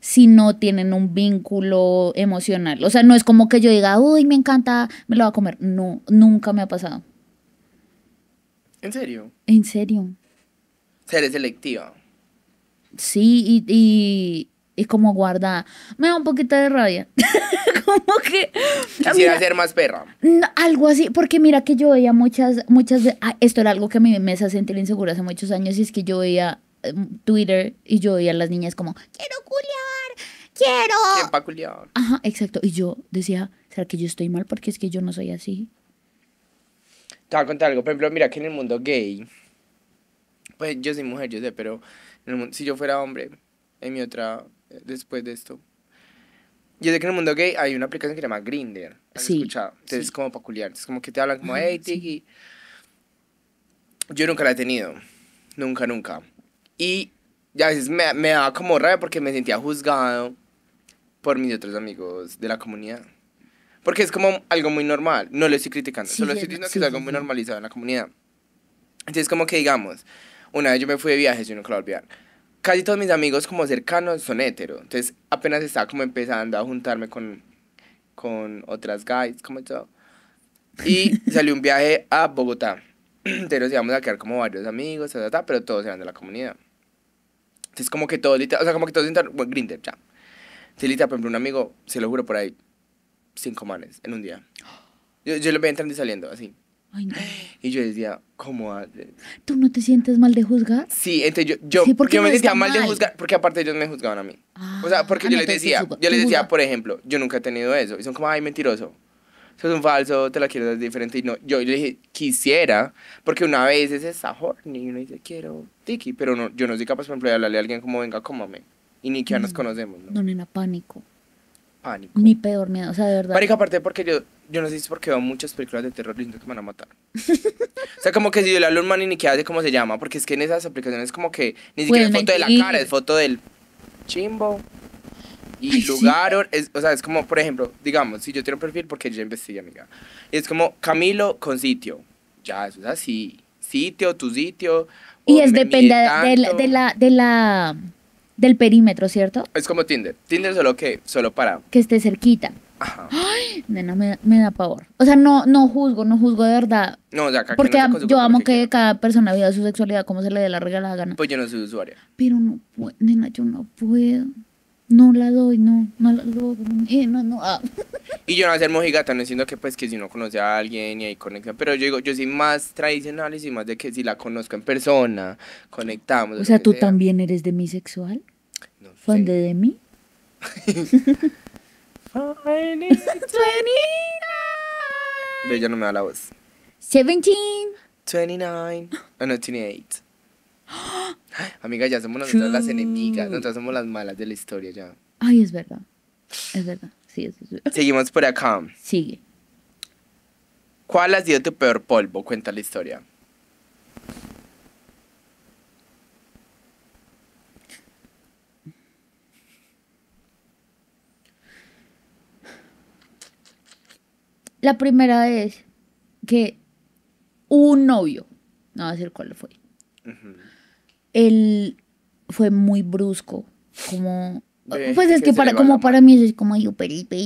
Speaker 2: si no tienen un vínculo emocional. O sea, no es como que yo diga, uy, me encanta, me lo va a comer. No, nunca me ha pasado. ¿En serio? En serio.
Speaker 1: ser selectiva.
Speaker 2: Sí, y, como guarda Me da un poquito de rabia. como
Speaker 1: que... Así de ser más perra.
Speaker 2: algo así, porque mira que yo veía muchas, muchas... Ah, esto era algo que a mí me hace sentir insegura hace muchos años y es que yo veía em, Twitter y yo veía a las niñas como, quiero
Speaker 3: culiar, quiero... ¿Quién culiar?
Speaker 2: Ajá, exacto. Y yo decía, ¿será que yo estoy mal? Porque es que yo no soy así.
Speaker 1: Te voy a contar algo. Por ejemplo, mira que en el mundo gay... Pues yo soy mujer, yo sé, pero si yo fuera hombre, en mi otra después de esto. Yo sé que en el mundo gay hay una aplicación que se llama Grinder ¿Has sí, escuchado? Entonces es como peculiar. Es como que te hablan como, hey, Tiki. Yo nunca la he tenido. Nunca, nunca. Y ya a veces me, me daba como rabia porque me sentía juzgado por mis otros amigos de la comunidad. Porque es como algo muy normal. No lo estoy criticando. solo estoy diciendo que es algo muy normalizado en la comunidad. Entonces, como que digamos, una vez yo me fui de viaje, yo no lo a olvidar casi todos mis amigos como cercanos son hetero. Entonces apenas estaba como empezando a juntarme con, con otras guys, como todo. Y salió un viaje a Bogotá. Entonces nos íbamos a quedar como varios amigos, pero todos eran de la comunidad. Entonces como que todos, o sea, como que todos bueno, ya. Entonces, literal, por ejemplo, un amigo, se lo juro, por ahí, cinco manes en un día. Yo, yo voy a entrando y saliendo, así. Y yo decía, ¿cómo?
Speaker 2: ¿Tú no te sientes mal de juzgar? Sí,
Speaker 1: yo, yo, yo me sentía mal, de juzgar, porque aparte ellos me juzgaban a mí. o sea, ah, porque ah, yo, les decía, yo les decía, por ejemplo, yo nunca he tenido eso. Y son como, ay, mentiroso. Eso es un falso, te la quiero dar diferente. Y no, yo le dije, quisiera, porque una vez ese es horny y uno dice, quiero tiki, pero no, yo no soy capaz, por ejemplo, de hablarle a alguien como, venga, cómame. Y ni que ya nos mm. conocemos, ¿no? No,
Speaker 2: nena, pánico. Pánico. Mi peor miedo, o sea, de verdad.
Speaker 1: Pánico aparte porque yo yo no sé si es porque veo muchas películas de terror y que me van a matar. o sea, como que si yo la hablo a ni que hace cómo se llama, porque es que en esas aplicaciones como que ni siquiera es foto de la cara, es foto del chimbo y lugar. o sea, es como, por ejemplo, digamos, si yo tengo perfil porque yo investigué, amiga. Es como Camilo con sitio. Ya, eso es así. Sitio, tu sitio. Y es depende de la, de
Speaker 2: la, de la del perímetro, ¿cierto?
Speaker 1: Es como Tinder. Tinder solo que, solo para.
Speaker 2: Que esté cerquita. Ay, nena, me, da pavor. O sea, no, no juzgo, no juzgo de verdad.
Speaker 1: No, o sea, acá Porque yo amo
Speaker 2: que, cada persona viva su sexualidad como se le dé la regla la gana.
Speaker 1: Pues yo no soy usuaria.
Speaker 2: Pero no puedo, nena, yo no puedo. No la doy, no, no la doy. Eh, no, no, ah.
Speaker 1: Y yo no hacer mojigata, no siento que pues que si no conoce a alguien y hay conexión. Pero yo digo, yo soy más tradicional y soy más de que si la conozco en persona, conectamos. O sea, ¿tú también
Speaker 2: eres sexual. No sé. de, de mí? Ve,
Speaker 1: ya no me da la voz. 17. 29. Ah, no, 28. Amiga, ya somos las enemigas. Nosotras somos las malas de la historia ya.
Speaker 2: Ay, es verdad. Es verdad.
Speaker 1: Sí, es verdad. Seguimos por acá. Sigue. ¿Cuál ha sido tu peor polvo? Cuenta la historia.
Speaker 2: La primera es que un novio, no voy a decir cuál fue, él fue muy brusco, como... pues es que, para, como para mí es como yo Felipe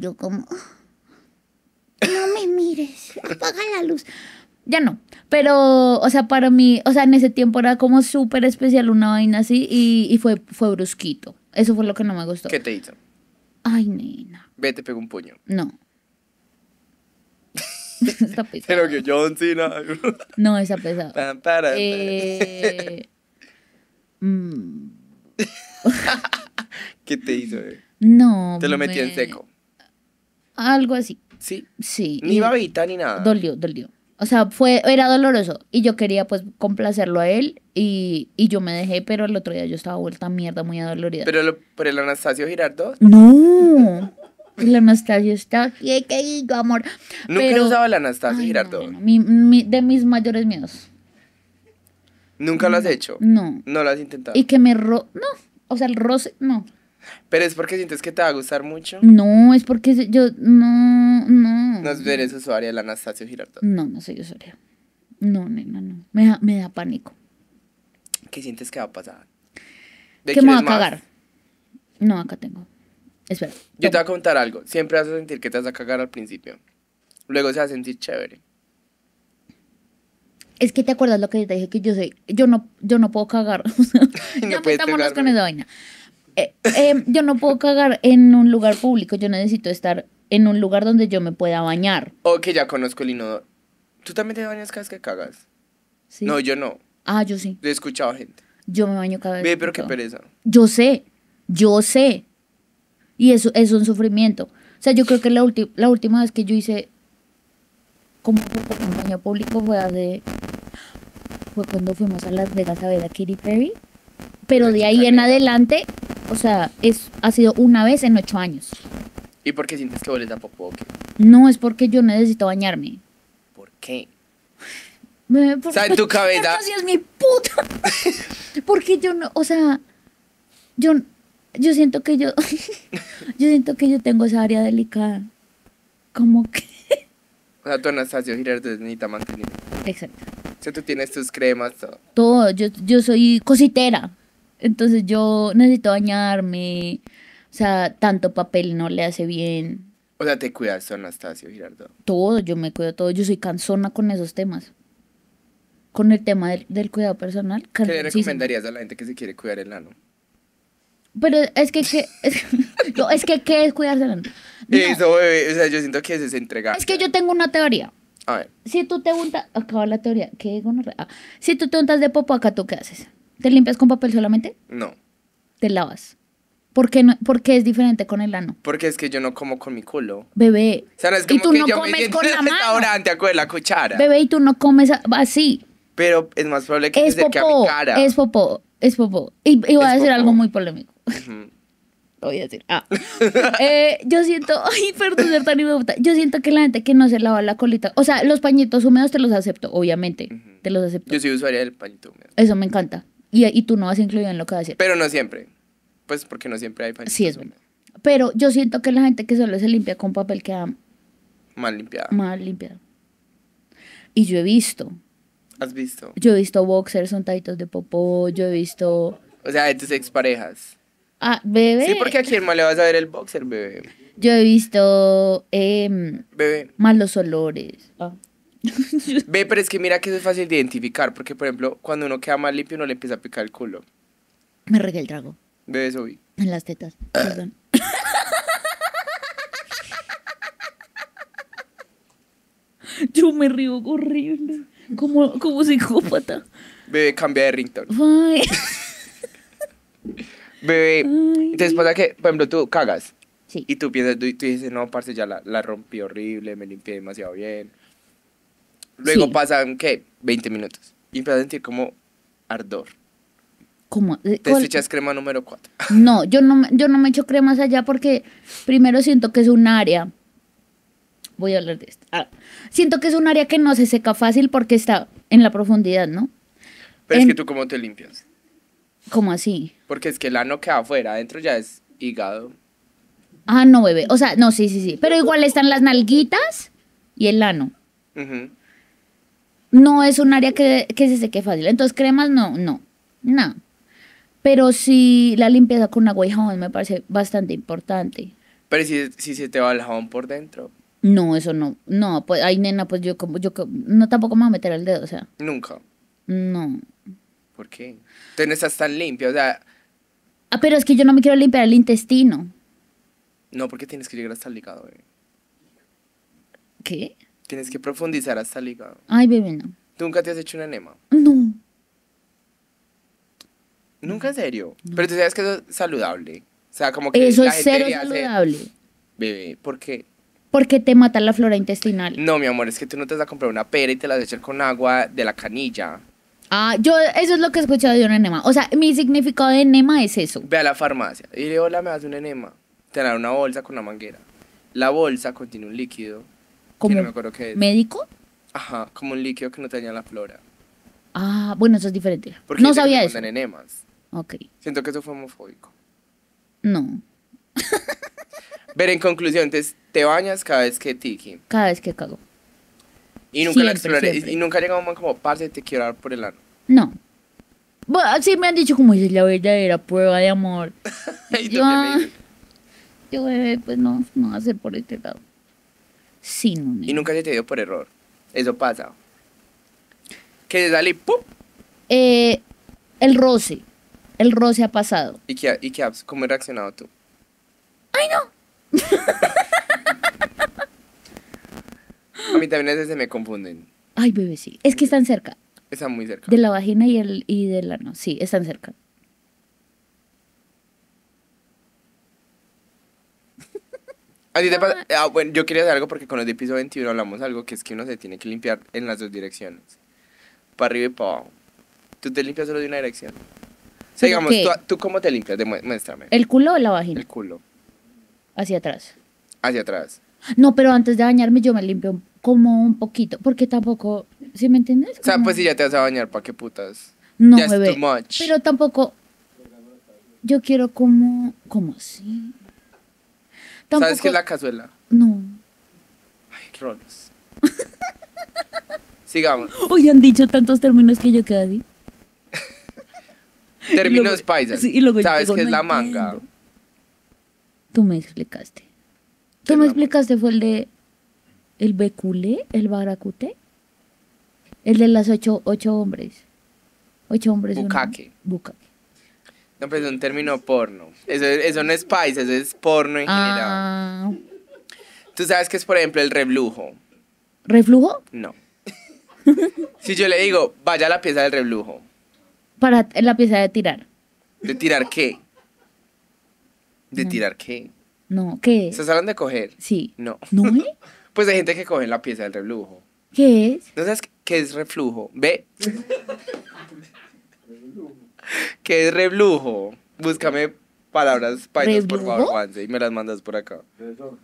Speaker 2: yo como... No me mires, apaga la luz. Ya no, pero, o sea, para mí, o sea, en ese tiempo era como súper especial una vaina así y, fue, fue brusquito. Eso fue lo que no me gustó. ¿Qué te hizo? Ay, nena.
Speaker 1: Ve, te pego un puño. No está pesado. Pero que John Cena.
Speaker 2: no, está pesado. Tan, eh... Mm.
Speaker 1: ¿Qué te hizo? Eh?
Speaker 2: No. Te lo metí en seco. Algo así. Sí. Sí. Ni babita ni nada. Dolió, dolió. O sea, fue, era doloroso. Y yo quería pues complacerlo a él y, yo me dejé, pero el otro día yo estaba vuelta mierda, muy
Speaker 1: adolorida. ¿Pero por el Anastasio Girardo?
Speaker 2: No. La Anastasia está qué amor. Nunca he usado
Speaker 1: la Anastasia, Ay, Girardo. de
Speaker 2: mis mayores miedos.
Speaker 1: ¿Nunca lo has hecho? No. ¿No lo has intentado? Y
Speaker 2: que me ro... No, o sea, el roce, no.
Speaker 1: ¿Pero es porque sientes que te va a gustar mucho?
Speaker 2: No, es porque yo... No, no. ¿No
Speaker 1: eres usuaria de la Anastasio Girardo. No, no soy usuaria. No, nena, no. Me da, me da pánico. ¿Qué sientes que va a pasar? ¿De que me va a cagar.
Speaker 2: No, acá tengo. Yo
Speaker 1: te voy a contar algo. Siempre vas a sentir que te vas a cagar al principio. Luego se va a sentir chévere.
Speaker 2: Es que te acuerdas lo que te dije que yo soy, yo no, yo no puedo cagar.
Speaker 1: no ya metámonos con
Speaker 2: esa vaina. Eh, em, yo no puedo cagar en un lugar público. Yo necesito estar en un lugar donde yo me pueda bañar.
Speaker 1: O que ya conozco el inodoro. ¿Tú también te bañas cada vez que cagas? Sí. No, yo no. Ah, yo sí. he escuchado gente.
Speaker 2: Yo me baño cada vez. Ve, pero qué pereza. Yo sé, yo sé. Y eso es un sufrimiento. O sea, yo creo que la, la última vez que yo hice como compañía público fue hace fue cuando fuimos a Las Vegas a ver a Katy Perry. Pero de ahí en adelante, o sea, es, ha sido una vez en ocho años.
Speaker 1: ¿Y por qué sientes que hueles tampoco?
Speaker 2: No, es porque yo necesito bañarme.
Speaker 3: ¿Por qué? Porque, o sea, en tu cabeza. es
Speaker 2: mi puta. porque yo no, o sea, yo yo siento que yo, yo siento que yo tengo esa área delicada. Como que.
Speaker 1: O sea, tú, Anastasio Girardo necesita mantenimiento. Exacto. O sea, tú tienes tus cremas, todo.
Speaker 2: Todo, yo, yo soy cositera. Entonces yo necesito bañarme. O sea, tanto papel no le hace bien.
Speaker 1: O sea, te cuidas, Anastasio Girardo.
Speaker 2: Todo, yo me cuido todo. Yo soy cansona con esos temas. Con el tema del, cuidado personal. ¿Qué le recomendarías
Speaker 1: a la gente que se quiere cuidar el ano?
Speaker 2: Pero es que, es, no, es que, ¿qué es cuidarse la eh,
Speaker 1: no. Eso, bebé. Eh, o sea, yo siento que es entregado Es que yo
Speaker 2: tengo una teoría. A ver. Si tú te untas. Acaba la teoría. ¿Qué ah. Si tú te untas de popo acá, ¿tú qué haces? ¿Te limpias con papel solamente? No. ¿Te lavas? ¿Por qué, no, porque es diferente con el ano?
Speaker 1: Porque es que yo no como con mi culo. Bebé. O sea, es como y tú que no yo comes me con la restaurante la cuchara. Bebé,
Speaker 2: y tú no comes así.
Speaker 1: Pero es más probable que es te a mi cara. Es
Speaker 2: popó, es popó. Y, voy a decir algo muy polémico.
Speaker 1: Lo voy a decir. Ah.
Speaker 2: Eh, yo siento, ay, perdón tan Yo siento que la gente que no se lava la colita, o sea, los pañitos húmedos te los acepto, obviamente. Te los acepto.
Speaker 1: Yo soy usaría del pañito húmedo.
Speaker 2: Eso me encanta. Y, y tú no vas a incluido en lo que vas a decir. Pero
Speaker 1: no siempre. Pues porque no siempre hay pañitos Sí, es
Speaker 2: Pero yo siento que la gente que solo se limpia con papel queda
Speaker 1: mal limpiada. Mal
Speaker 2: limpiada. Y yo he visto.
Speaker 1: ¿Has visto? Yo
Speaker 2: he visto boxers son untaditos de popó, yo he visto...
Speaker 1: O sea, de tus exparejas. Ah, bebé. Sí, porque a quién más le vas a ver el boxer, bebé.
Speaker 2: Yo he visto em, bebé. malos olores. Ah.
Speaker 1: Ve, pero es que mira que eso es fácil de identificar, porque por ejemplo, cuando uno queda más limpio, uno le empieza a picar el culo.
Speaker 2: Me regué el trago. Bebé, eso vi. En las tetas, perdón. Yo me río horrible.
Speaker 1: Como, como psicópata. Bebé, cambia de ringtone. Bebé, entonces pasa que, por ejemplo, tú cagas. Sí. Y tú piensas, tú, dices, no, parce, ya la, rompí horrible, me limpié demasiado bien. Luego pasan, ¿qué? 20 minutos. Y empiezas a sentir como ardor. ¿Cómo? Eh, te echas crema número 4.
Speaker 2: No, yo no, yo no me echo cremas allá porque primero siento que es un área. Voy a hablar de esto. Ah, siento que es un área que no se seca fácil porque está en la profundidad, ¿no?
Speaker 1: Pero es que tú cómo te limpias.
Speaker 2: ¿Cómo así?
Speaker 1: Porque es que el ano queda afuera, adentro ya es hígado.
Speaker 2: Ah, no, bebé. O sea, no, sí, sí, sí. Pero igual están las nalguitas y el ano. No es un área que, que se seque fácil. Entonces, cremas, no, no, no. Pero sí, la limpieza con agua y jabón me parece bastante importante.
Speaker 1: Pero si, si se te va el jabón por dentro.
Speaker 2: No, eso no. No, pues, ay, nena, pues yo como, yo no tampoco me voy a meter el dedo, o sea. Nunca. No.
Speaker 1: ¿Por qué? Entonces no estás tan limpia, o sea...
Speaker 2: Ah, pero es que yo no me quiero limpiar el intestino.
Speaker 1: No, porque tienes que llegar hasta el hígado, bebé. ¿Qué? Tienes que profundizar hasta el hígado. Ay, bebé, no. ¿Nunca te has hecho un enema? No. ¿Nunca en serio? Pero tú sabes que eso es saludable. O sea, como que... Eso es cero saludable. Bebé, ¿por qué? Porque
Speaker 2: te mata la flora intestinal.
Speaker 1: No, mi amor, es que tú no te vas a comprar una pera y te la vas a echar con agua de la canilla.
Speaker 2: Ah, yo, eso es lo que he escuchado de un enema. O sea, mi significado de enema es eso.
Speaker 1: Ve a la farmacia y le hola, me das un enema. Te dan una bolsa con una manguera. La bolsa contiene un líquido. que no médico? Ajá, como un líquido que no tenía la flora.
Speaker 2: Ah, bueno, eso es diferente. no sabía
Speaker 1: eso. enemas. Ok. Siento que eso fue homofóbico. No. Ver, en conclusión, entonces, te bañas cada vez que tiqui
Speaker 2: Cada vez que cago.
Speaker 1: Y nunca la exploré. Y nunca llegamos como, parce, te quiero dar por el ano.
Speaker 2: No. Bueno, sí me han dicho como es la verdadera prueba de amor. yo, yo bebé, pues no, no va a ser por este lado.
Speaker 1: Sí, no. Y nunca se te dio por error. Eso pasa. ¿Qué te sale ¡pum!
Speaker 2: Eh, el roce. El roce ha pasado.
Speaker 1: ¿Y qué, y qué, cómo has reaccionado tú? ¡Ay, no! A mí también a veces se me confunden.
Speaker 2: Ay, bebé, sí. Es que están cerca. Están muy cerca. De la vagina y, el, y del ano, sí, están cerca.
Speaker 1: te pasa? Ah. Ah, yo quería hacer algo porque con el de piso 21 hablamos algo que es que uno se tiene que limpiar en las dos direcciones. Para arriba y para abajo. ¿Tú te limpias solo de una dirección? O ¿tú, cómo te limpias? Muéstrame.
Speaker 2: ¿El culo o la vagina? El culo. Hacia atrás. Hacia atrás. No, pero antes de bañarme yo me limpio como un poquito, porque tampoco ¿Sí me entiendes? O sea,
Speaker 1: pues si ya te vas a bañar, ¿para qué putas? No, Too much. Pero
Speaker 2: tampoco. Yo quiero como. Como sí.
Speaker 1: ¿Sabes qué es la cazuela? No. Ay, rolos. Sigamos. Hoy
Speaker 2: han dicho tantos términos que yo quedé.
Speaker 1: términos paisas. ¿Sabes qué es la manga?
Speaker 2: Tú me explicaste. Tú me explicaste, fue el de. ¿El Becule ¿El baracute? El de las ocho, hombres. Ocho hombres. Bukake. Bukake.
Speaker 1: No, pues es un término porno. Eso, no es país, eso es porno en general.
Speaker 3: Ah.
Speaker 1: Tú sabes que es, por ejemplo, el reblujo? ¿Reflujo? No. si yo le digo, vaya a la pieza del reflujo.
Speaker 2: Para la pieza de tirar.
Speaker 1: ¿De tirar qué? ¿De tirar qué?
Speaker 2: No, ¿qué?
Speaker 1: ¿Se salen de coger? Sí. No. ¿No? pues hay gente que coge la pieza del reflujo. ¿Qué es? ¿No sabes qué es reflujo? ¿Ve? ¿Qué es reflujo? Búscame palabras paisas, por favor, Juanse, y me las mandas por acá. O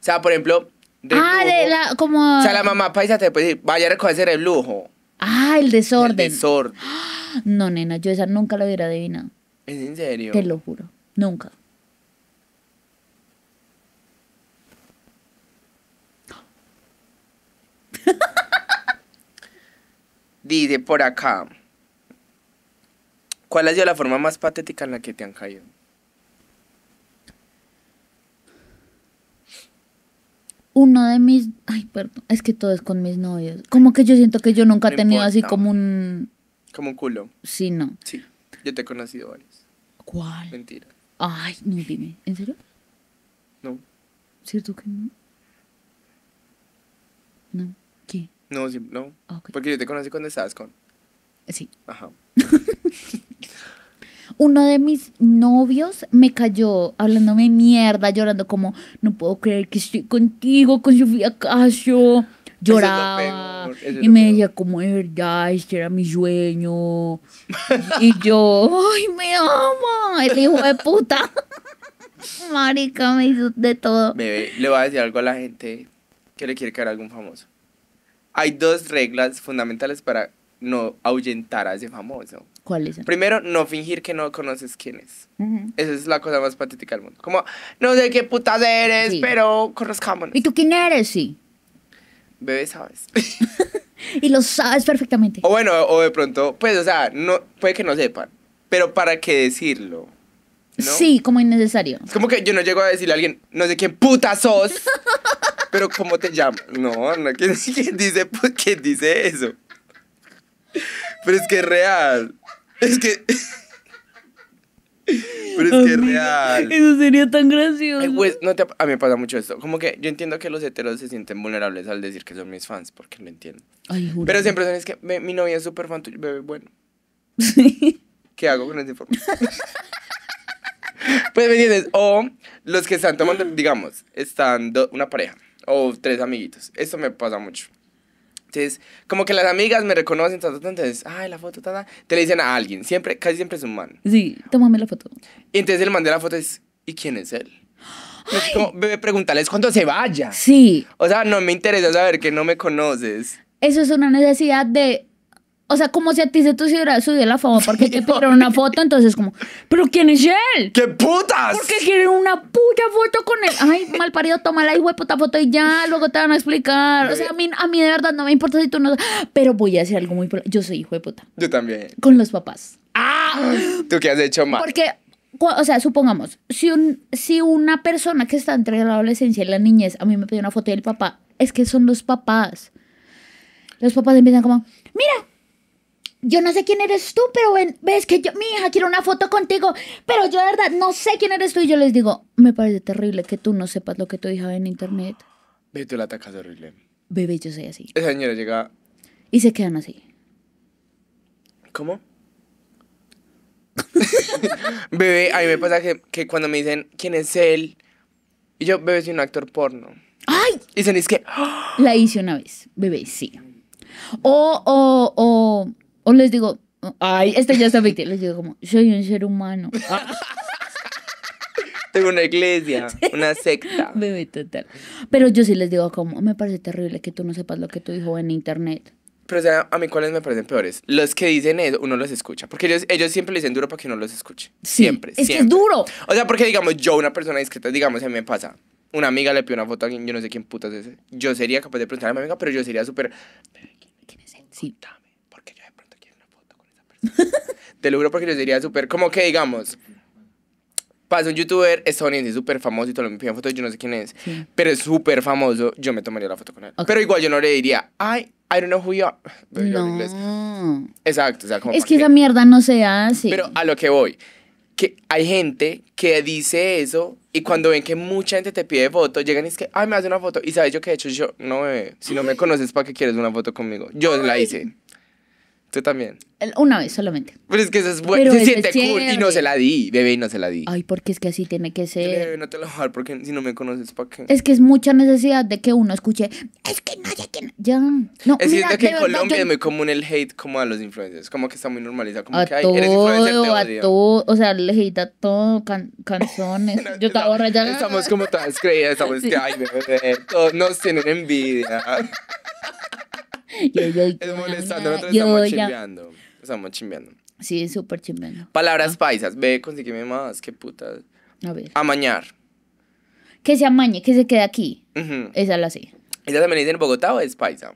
Speaker 1: sea, por ejemplo, reflujo. Ah, de la, como... O sea, la mamá paisa te puede decir, vaya a recoger ese lujo. Ah, el desorden. El desorden.
Speaker 2: No, nena, yo esa nunca la hubiera adivinado.
Speaker 1: ¿Es en serio? Te lo juro, nunca. Dice por acá. ¿Cuál ha sido la forma más patética en la que te han caído?
Speaker 2: Uno de mis. Ay, perdón. Es que todo es con mis novios. Como que yo siento que yo nunca he tenido así como un.
Speaker 1: Como un culo. Sí, no. Sí. Yo te he conocido varias. ¿Cuál? Mentira.
Speaker 2: Ay, no dime. ¿En serio? No. ¿Cierto que no?
Speaker 1: No. No, sí, no. Porque yo te conocí cuando estabas con. Sí. Ajá.
Speaker 2: Uno de mis novios me cayó hablándome mierda, llorando como, no puedo creer que estoy contigo, con Sofía Casio. Lloraba y me decía, como es verdad, este era mi sueño. y yo, ay, me amo, el hijo de puta. Marica, me hizo de todo.
Speaker 1: Bebé, le va a decir algo a la gente que le quiere caer a algún famoso. Hay dos reglas fundamentales para no ahuyentar a ese famoso. ¿Cuáles Primero, no fingir que no conoces quién es. Esa es la cosa más patética del mundo. Como, no sé qué
Speaker 3: putas eres, pero conozcámonos.
Speaker 1: ¿Y tú quién eres? Sí. Bebé, sabes.
Speaker 2: y lo sabes perfectamente.
Speaker 1: O bueno, o de pronto, pues, o sea, no, puede que no sepan, pero ¿para qué decirlo?
Speaker 2: Sí, como innecesario. Es como
Speaker 1: que yo no llego a decirle a alguien, no sé quién puta sos. pero ¿cómo te llamas? No, no ¿quién, dice, pues, dice eso? Pero es que es real. Es que... Pero es que es real.
Speaker 2: Eso sería tan gracioso.
Speaker 1: no te, a mí me pasa mucho esto. Como que yo entiendo que los heteros se sienten vulnerables al decir que son mis fans, porque lo entiendo. Pero siempre son es que mi novia es súper fan tuyo, bueno. ¿Qué hago con esa información? pues me entiendes. O los que están tomando, digamos, están una pareja o tres amiguitos. Esto me pasa mucho. Entonces, como que las amigas me reconocen, entonces, ay, la foto, te le dicen a alguien, siempre, casi siempre es un man. Sí, tómame la foto. Y entonces el mandé la foto es, ¿y quién es él? Es como, preguntarles cuándo se vaya. Sí. O sea, no me interesa saber que no me conoces.
Speaker 2: Eso es una necesidad de o sea, como si a ti se te hubiera subido la fama porque te pidieron una foto, entonces como, ¿pero quién es él?
Speaker 3: ¡Qué putas! Porque
Speaker 2: quieren una puta foto con él. Ay, mal parido, toma la hijo puta foto y ya, luego te van a explicar. O sea, a mí, de verdad no me importa si tú no... Pero voy a hacer algo
Speaker 1: muy... Yo soy hijo de puta. Yo también.
Speaker 2: Con los papás. ¡Ah!
Speaker 1: ¿Tú qué has hecho mal? Porque
Speaker 2: o sea, supongamos, si, un, si una persona que está entre la adolescencia y la niñez, a mí me pidió una foto del papá, es que son los papás. Los papás empiezan como, mira, yo no sé quién eres tú, pero ves que yo, mi hija, quiero una foto contigo, pero yo de verdad no sé quién eres tú. Y yo les digo, me parece terrible que tú no sepas lo que tu hija en internet.
Speaker 1: Ve, tú la atacas horrible.
Speaker 2: Bebé, yo soy así.
Speaker 1: Esa señora llega...
Speaker 2: Y se quedan así.
Speaker 1: ¿Cómo? bebé, a mí me pasa que, cuando me dicen, ¿quién es él? Y yo, bebé, soy un actor porno.
Speaker 2: ¡Ay! Y dicen, es que... La hice una vez, bebé, sí. O, o, o o les digo, ay, este ya está víctima. Les digo como, soy un ser humano.
Speaker 1: Tengo una iglesia, una secta. Bebé total.
Speaker 2: Pero yo sí les digo como, me parece terrible que tú no sepas lo que tú dijo en internet.
Speaker 1: Pero o sea, a mí cuáles me parecen peores. Los que dicen eso, uno los escucha. Porque ellos, siempre le dicen duro para que uno los escuche. siempre. Es que es duro. O sea, porque digamos, yo, una persona discreta, digamos, a mí me pasa. Una amiga le pide una foto a alguien, yo no sé quién putas es. Ese. Yo sería capaz de preguntarle a mi amiga, pero yo sería súper. ¿Quién es Te lo juro porque yo diría súper, como que digamos, pasa un youtuber estadounidense súper famoso y todo lo me piden fotos, yo no sé quién es, pero es súper famoso, yo me tomaría la foto con él. Pero igual yo no le diría, ay, I don't know who you are. no. Exacto, o sea, como Es que esa
Speaker 2: mierda no se hace. Pero
Speaker 1: a lo que voy, que hay gente que dice eso y cuando ven que mucha gente te pide foto, llegan y es que, ay, me hace una foto. Y sabes yo que he hecho yo, no, si no me conoces, ¿para qué quieres una foto conmigo? Yo la hice. Tú también.
Speaker 2: Una vez solamente.
Speaker 1: Pero es que eso es bueno. Se siente cool. Y no se la di, bebé, y no se la di.
Speaker 2: Ay, porque es que así tiene que ser.
Speaker 1: bebé, no te lo jodas porque si no me conoces, ¿para qué? Es
Speaker 2: que es mucha necesidad de que uno escuche. Es que nadie que Ya. No, es mira,
Speaker 1: que en Colombia es muy común el hate como a los influencers. Como que está muy normalizado. Como que hay eres influencer, te odio. A
Speaker 2: todo. O sea, le hate a todo. Can, canciones. yo estaba rayada. Estamos
Speaker 1: como todas creídas. Estamos que, ay, bebé, todos nos tienen envidia.
Speaker 2: es
Speaker 1: molestando, nosotros estamos chimbeando. Estamos chimbeando.
Speaker 2: Sí, súper chimbeando.
Speaker 1: Palabras ah. paisas. Ve, consígueme más. Qué puta A ver. Amañar.
Speaker 2: Que se amañe, que se quede aquí. Esa la sé.
Speaker 1: Esa también dice en Bogotá o es paisa?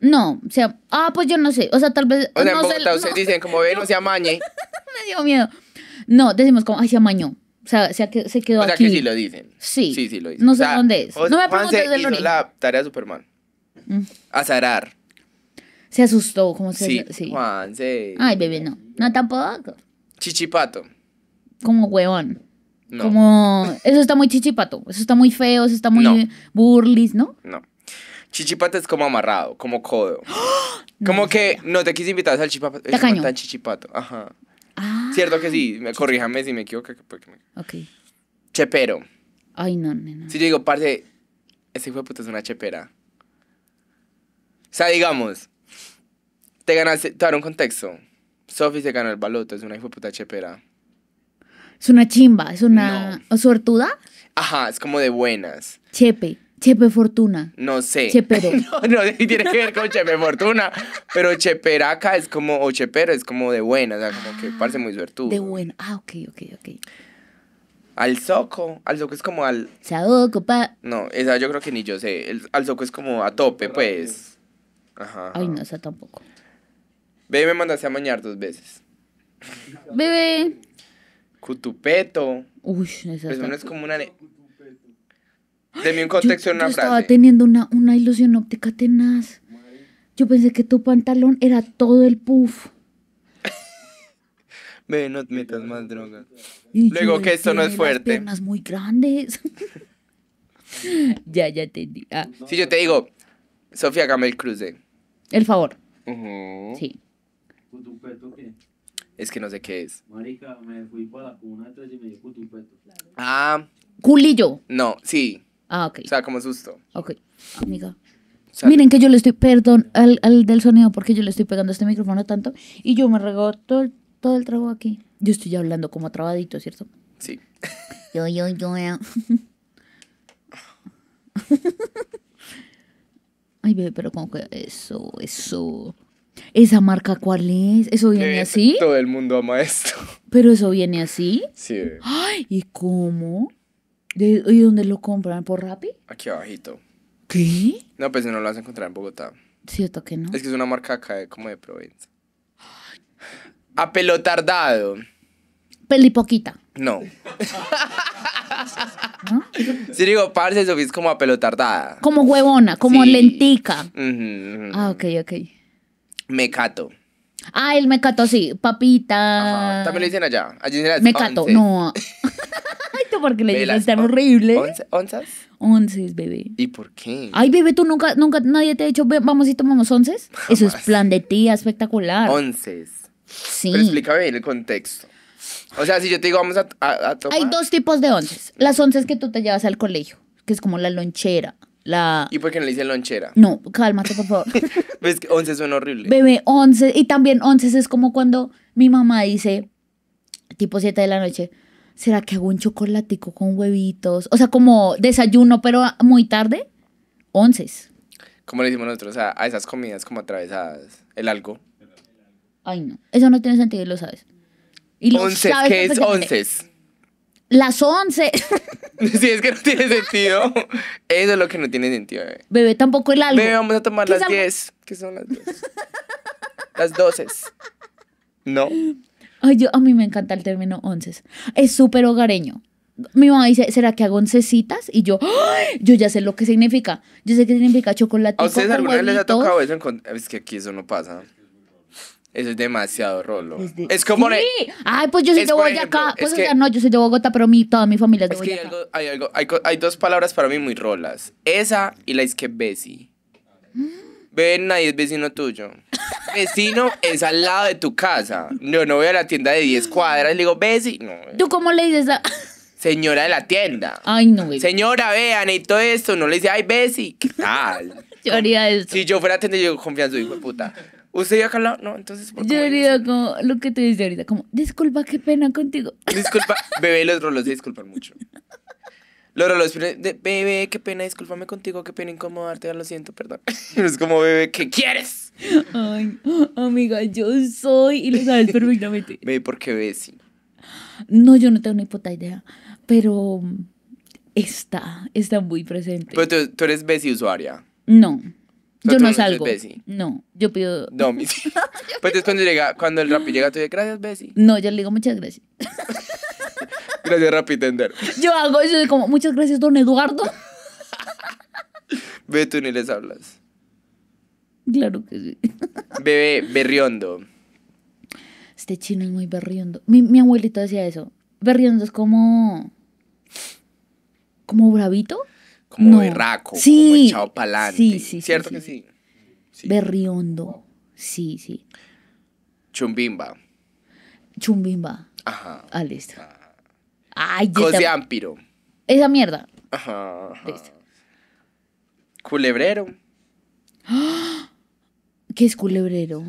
Speaker 2: No, o sea, ah, pues yo no sé. O sea, tal vez. O sea, en Bogotá
Speaker 1: ustedes dicen como ve, no se amañe.
Speaker 2: Me dio miedo. No, decimos como, ay, se amañó. O sea, se, quedó aquí. O sea, que sí lo
Speaker 1: dicen. Sí. Sí, sí lo dicen. No sé dónde es. no me preguntes del origen. la tarea de Superman. Mm. Azarar.
Speaker 2: Se asustó, como se
Speaker 1: Sí, Juan, sí. Ay,
Speaker 2: bebé, no. No, tampoco.
Speaker 1: Chichipato.
Speaker 2: Como huevón. No. Como, eso está muy chichipato, eso está muy feo, eso está muy burlis, ¿no?
Speaker 1: No. Chichipato es como amarrado, como codo. Como que no te quise invitar al chichipato. Eh, Tacaño. Tan chichipato, ajá. Ah, Cierto que sí, corríjame si me equivoco. Porque Ok. Chepero.
Speaker 2: Ay, no, nena.
Speaker 1: Si yo digo, parte, ese hijo de puta es una chepera. O sea, digamos, te ganaste, te daré un contexto. Sophie se ganó el baloto, es una hijo puta chepera.
Speaker 2: Es una chimba, es una ¿O suertuda.
Speaker 1: Ajá, es como de buenas.
Speaker 2: Chepe, Chepe Fortuna.
Speaker 1: No sé. Chepero. no, no tiene que ver con Chepe Fortuna, pero Cheperaca es como, o Chepero es como de buenas, o sea, como que parece muy suertudo. De
Speaker 2: buena, ah, ok, ok, ok.
Speaker 1: Al soco, al soco es como al...
Speaker 2: Saoco, pa...
Speaker 1: No, esa yo creo que ni yo sé. al soco es como a tope, pues. Ajá. Ay, no, esa tampoco. Bebé me mandaste a mañar dos veces.
Speaker 2: Bebé.
Speaker 1: Cutupeto. Uy, esa Pues es como una. De Deme un contexto en una yo estaba
Speaker 2: teniendo una, ilusión óptica tenaz. Yo pensé que tu pantalón era todo el puff.
Speaker 1: Bebe no te metas más droga. Luego que esto no es fuerte. las fuerte. Piernas
Speaker 2: muy grandes. ya, ya te di
Speaker 1: ah. Si yo te digo, Sofía, Camel el cruce. el favor. Sí. Es que no sé qué es. Marica, me fui para la cuna y me dio Ah. ¿Culillo? No, sí. Ah, ok. O sea, como susto. Ok, amiga.
Speaker 2: Miren que yo le estoy, perdón al, del sonido porque yo le estoy pegando este micrófono tanto y yo me rego todo, el, todo el trago aquí. Yo estoy hablando como trabadito, ¿cierto? Sí. Yo, yo, yo.
Speaker 1: Ay,
Speaker 2: bebé, pero como que eso, eso. ¿Esa marca cuál es? ¿Eso viene eh, así? Todo
Speaker 1: el mundo ama esto.
Speaker 2: ¿Pero eso viene así? Sí. Ay, ¿y cómo? ¿Y dónde lo compran? ¿Por Rappi?
Speaker 1: Aquí abajito. ¿Qué? No, pues no lo vas a encontrar en Bogotá.
Speaker 2: Cierto que no.
Speaker 1: Es que es una marca acá como de Provenza. A pelo tardado.
Speaker 2: Pelipoquita.
Speaker 1: No. Si digo, parce, Sofía es como a pelo tardada.
Speaker 2: Como huevona, como
Speaker 1: lentica. Ah, ok, ok. Mecato.
Speaker 2: Ah, el cato sí. Papita. Ajá, También le
Speaker 1: dicen allá. Allí dicen las mecato, cato, no.
Speaker 2: Ay, tú qué le dices tan horrible. once- ¿Onzas? Onces,
Speaker 1: bebé. ¿Y por qué? Ay,
Speaker 2: bebé, tú nunca, nunca, nadie te ha dicho, vamos y tomamos onces. Eso es plan de tía espectacular.
Speaker 1: Onces. sí. Pero explícame bien el contexto. O sea, si yo te digo, vamos a, a- a tomar. Hay dos
Speaker 2: tipos de onces. Las onces que tú te llevas al colegio, que es como la lonchera.
Speaker 1: ¿Y por qué no le dice lonchera?
Speaker 2: No, cálmate, por favor. ¿Ves
Speaker 1: pues que 11 suena horrible?
Speaker 2: Bebé, 11. Y también 11 es como cuando mi mamá dice, tipo 7 de la noche, ¿será que hago un chocolatico con huevitos? O sea, como desayuno, pero muy tarde. 11.
Speaker 1: Como le decimos nosotros o sea, a esas comidas como atravesadas? El algo.
Speaker 2: Ay, no. Eso no tiene sentido lo sabes.
Speaker 1: Y lo ¿qué es once?
Speaker 2: las once
Speaker 1: sí, es que no tiene sentido. Eso es lo que no tiene sentido, bebé.
Speaker 2: Bebé, tampoco el algo. Bebé, vamos a tomar las diez
Speaker 3: ¿Qué son las 10?
Speaker 1: las 12. No.
Speaker 2: Ay, yo, a mí me encanta el término once Es súper hogareño. Mi mamá dice, ¿será que hago oncecitas? Y yo, ¡ay! yo ya sé lo que significa. Yo sé que significa chocolate. ¿A ustedes alguna vez les ha tocado
Speaker 1: eso? Es que aquí eso no pasa. Eso es demasiado rolo. Es como.
Speaker 2: Ay, pues yo soy es de Boyacá. Pues no, yo soy de Bogotá, pero mi, toda mi familia es de es Que
Speaker 1: hay, algo, hay, hay, dos palabras para mí muy rolas: esa y la es que Bessie. Ven, nadie es vecino tuyo. Vecino es al lado de tu casa. Yo no voy a la tienda de 10 cuadras y le digo, Bessie. No, eh. ¿Tú cómo le dices a.? Señora de la tienda. Ay, no, Señora, vean, y todo esto. No le dice, ay, Bessie, ¿qué tal?
Speaker 2: yo haría eso.
Speaker 1: Si yo fuera a tienda, yo confianza en su hijo de puta. ¿Usted ya caló? No, entonces.
Speaker 2: ¿por yo diría como lo que te dice ahorita, como, disculpa, qué pena contigo.
Speaker 1: Disculpa, bebé, los rolos de disculpar mucho. Los rolos, de,
Speaker 3: bebé, qué pena, discúlpame contigo, qué pena incomodarte, ya lo siento, perdón.
Speaker 1: es como, bebé, ¿qué quieres?
Speaker 3: Ay, amiga, yo soy y lo sabes
Speaker 1: perfectamente. Bebé, ¿por qué ves?
Speaker 3: No, yo no tengo ni
Speaker 2: puta idea, pero está, está muy presente.
Speaker 1: Pero tú, tú eres Bessie usuaria. No. Yo no salgo.
Speaker 2: No, yo pido.
Speaker 1: No, pues es cuando el rapi llega, tú dices, gracias, Bessie.
Speaker 2: No, yo le digo muchas gracias.
Speaker 1: gracias, rapi Tender.
Speaker 2: Yo hago eso de como, muchas gracias, don Eduardo.
Speaker 1: Ve, tú ni les hablas. Claro que sí. Bebé, berriondo.
Speaker 2: Este chino es muy berriondo. Mi, mi abuelito decía eso. Berriondo es como. como bravito
Speaker 1: como no. berraco, sí,
Speaker 2: como echado pa'lante Sí,
Speaker 1: sí, ¿Cierto que sí?
Speaker 2: Berriondo. Sí, sí.
Speaker 1: Chumbimba.
Speaker 2: Chumbimba. Ajá. Ah, listo. Ah. Ay, de Ampiro. Esa mierda.
Speaker 1: Ajá. Listo. Culebrero.
Speaker 2: ¿Qué es culebrero?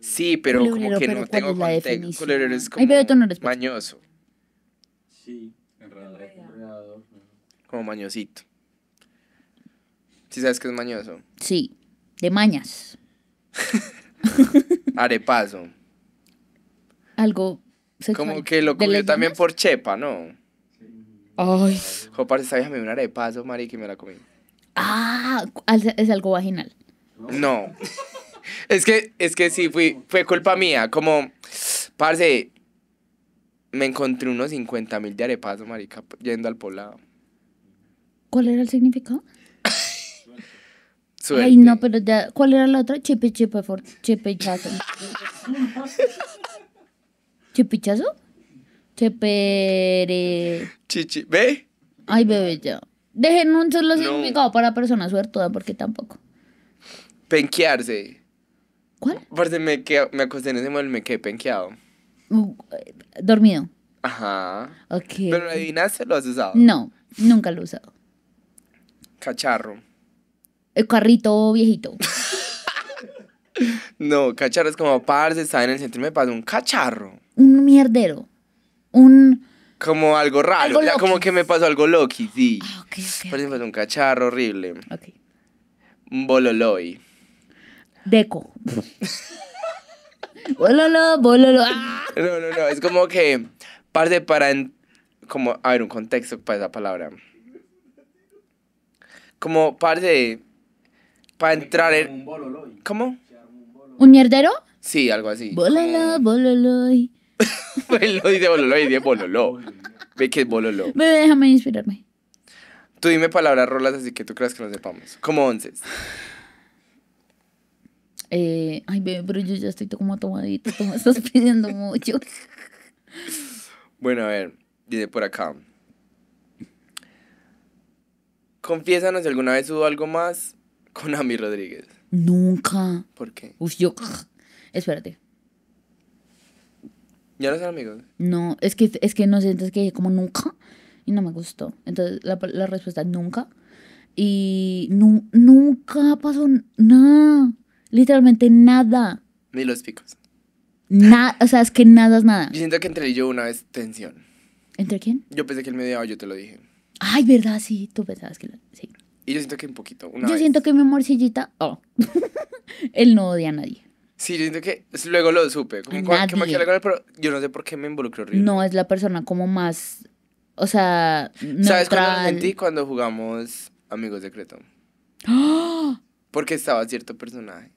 Speaker 1: Sí, pero como que no tengo contexto. Culebrero es como Sí, como mañosito. ¿Sí sabes que es mañoso?
Speaker 2: Sí, de mañas.
Speaker 1: Arepazo.
Speaker 2: Algo. Como que lo comió
Speaker 1: también por chepa, ¿no? Ay. Jopar, esta vieja me un arepazo, Mari, que me la comí.
Speaker 2: Ah, es algo vaginal.
Speaker 1: No. es que, es que sí, fui, fue culpa mía. Como, parce, me encontré unos 50 mil de arepaso, marica, yendo al poblado.
Speaker 2: ¿Cuál era el significado?
Speaker 1: Suerte. Ay, no,
Speaker 2: pero ya, ¿cuál era la otra? Chepe, chepe, for, chazo ¿Chipichazo? Chepere.
Speaker 1: Chichi, ¿ve?
Speaker 2: Ay, bebé, ya. Dejen un solo significado para personas suertudas, porque tampoco.
Speaker 1: Penquearse. ¿Cuál? Porque me, quedo, me acosté en ese momento y me quedé penqueado.
Speaker 2: Uh, dormido.
Speaker 1: Ajá. Ok. Pero adivinaste, lo has usado. No,
Speaker 2: nunca lo he usado. Cacharro. El carrito viejito.
Speaker 1: no, cacharro es como Parse, está en el centro y me pasa un cacharro.
Speaker 2: Un mierdero. Un.
Speaker 1: Como algo raro. como que me pasó algo loco, sí. Ah, Por ejemplo, un cacharro horrible. Ok. Un
Speaker 2: Deco. bololo, bololo. Ah.
Speaker 1: No, no, no. Es como que. Parse para. En, como. A ver, un contexto para esa palabra. Como, de. para entrar en... ¿Cómo? ¿Un mierdero? Sí, algo así.
Speaker 2: Bololo, ah. bololoy.
Speaker 1: lo dice bololoy, y dice bololo. Ve que es bololo.
Speaker 2: déjame inspirarme.
Speaker 1: Tú dime palabras rolas así que tú creas que no sepamos. Como once.
Speaker 2: Eh, ay, bebé, pero yo ya estoy como tomadito. me estás pidiendo mucho.
Speaker 1: bueno, a ver, dice por acá. Confiésanos si alguna vez hubo algo más con Ami Rodríguez.
Speaker 2: Nunca. ¿Por qué? Uf, yo. Ah, espérate.
Speaker 1: ¿Ya no son amigos?
Speaker 2: No, es que, es que no sientes que como nunca y no me gustó. Entonces la, la respuesta nunca.
Speaker 1: Y
Speaker 2: nunca pasó nada. Literalmente nada.
Speaker 1: Ni los picos.
Speaker 2: Nada, o sea, es que nada es nada.
Speaker 1: Yo siento que entre él yo una vez tensión. ¿Entre quién? Yo pensé que él me yo te lo dije.
Speaker 2: Ay, ¿verdad? Sí, tú pensabas que...
Speaker 1: Sí. Y yo siento que un poquito. Una yo siento
Speaker 2: que mi amorcillita, oh, él no odia a nadie.
Speaker 1: Sí, yo siento que luego lo supe. Como, nadie. pero yo no sé por qué me involucró horrible. No,
Speaker 2: es la persona como más, o sea, neutral. ¿Sabes cuando sentí
Speaker 1: cuando jugamos Amigos Secreto? Cretón?
Speaker 2: ¡Ah!
Speaker 1: Porque estaba cierto personaje.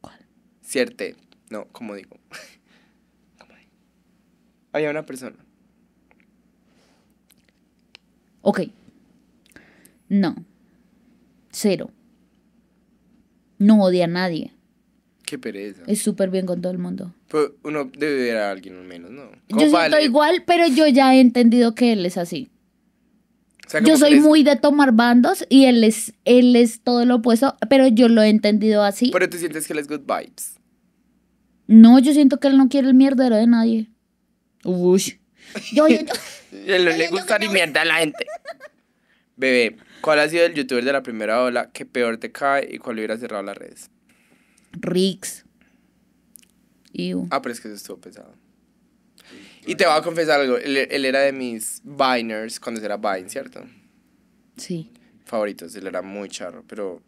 Speaker 1: ¿Cuál? Cierte, no, como digo. Había una persona.
Speaker 2: Ok. No. Cero. No odia a nadie. Qué pereza. Es súper bien con todo el mundo.
Speaker 1: Pues, uno debe ver a alguien al menos, ¿no? yo siento
Speaker 2: igual, pero yo ya he entendido que él es así. yo soy muy de tomar bandos y él es, él es todo lo opuesto, pero yo lo he entendido así.
Speaker 1: Pero tú sientes que él es good vibes.
Speaker 2: No, yo siento que él no quiere el mierdero de nadie. Uy. Yo,
Speaker 1: le gusta ni mierda a la gente. Bebé, ¿cuál ha sido el youtuber de la primera ola que peor te cae y cuál hubiera cerrado las redes?
Speaker 2: Rix.
Speaker 1: Ah, pero es que eso estuvo pesado. Y te voy a confesar algo, él, era de mis Biners cuando era Vine, ¿cierto? Sí. Favoritos, él era muy charro, pero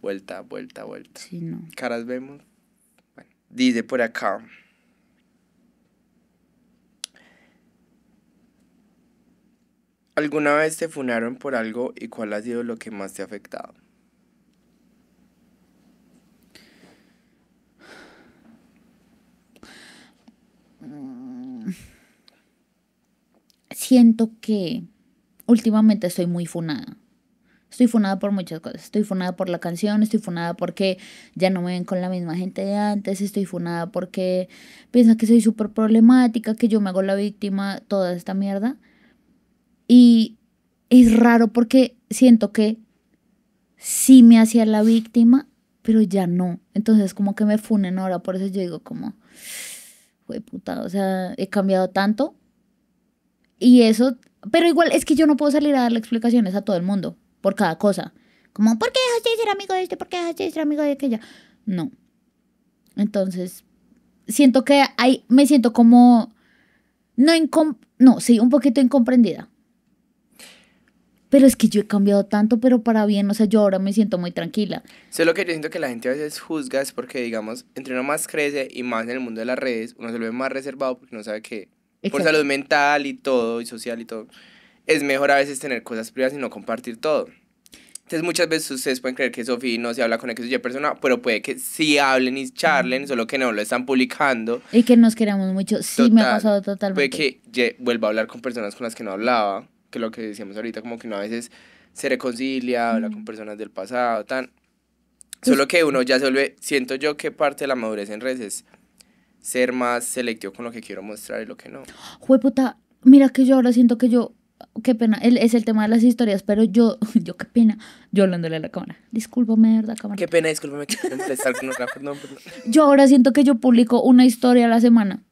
Speaker 1: vuelta, vuelta, vuelta. Caras vemos. dice por acá. ¿Alguna vez te funaron por algo y cuál ha sido lo que más te ha afectado? Mm.
Speaker 2: Siento que últimamente estoy muy funada. Estoy funada por muchas cosas. Estoy funada por la canción, estoy funada porque ya no me ven con la misma gente de antes, estoy funada porque piensan que soy súper problemática, que yo me hago la víctima, toda esta mierda. Y es raro porque siento que sí me hacía la víctima, pero ya no. Entonces como que me funen ahora, por eso yo digo como, fue puta, o sea, he cambiado tanto. Y eso, pero igual es que yo no puedo salir a darle explicaciones a todo el mundo por cada cosa. Como, ¿por qué dejaste de ser amigo de este? ¿Por qué dejaste de ser amigo de aquella? No. Entonces, siento que hay, me siento como, no, no, sí, un poquito incomprendida pero es que yo he cambiado tanto, pero para bien, o sea, yo ahora me siento muy tranquila.
Speaker 1: Eso lo que yo siento que la gente a veces juzga, es porque, digamos, entre uno más crece y más en el mundo de las redes, uno se lo ve más reservado porque no sabe que por salud mental y todo, y social y todo, es mejor a veces tener cosas privadas y no compartir todo. Entonces muchas veces ustedes pueden creer que Sofía no se habla con X o persona, pero puede que sí hablen y charlen, mm. solo que no lo están publicando.
Speaker 2: Y que nos queramos mucho, sí me ha pasado totalmente.
Speaker 1: Puede que vuelva a hablar con personas con las que no hablaba que lo que decíamos ahorita, como que uno a veces se reconcilia, habla con personas del pasado, tan... Pues Solo que uno ya se vuelve, siento yo que parte de la madurez en redes es ser más selectivo con lo que quiero mostrar y lo que no.
Speaker 2: Jueputa, mira que yo ahora siento que yo, qué pena, es el tema de las historias, pero yo, yo qué pena, yo hablándole a la cámara, discúlpame, ¿verdad, cámara? Qué
Speaker 1: pena, discúlpame, que empezar con
Speaker 2: Yo ahora siento que yo publico una historia a la semana,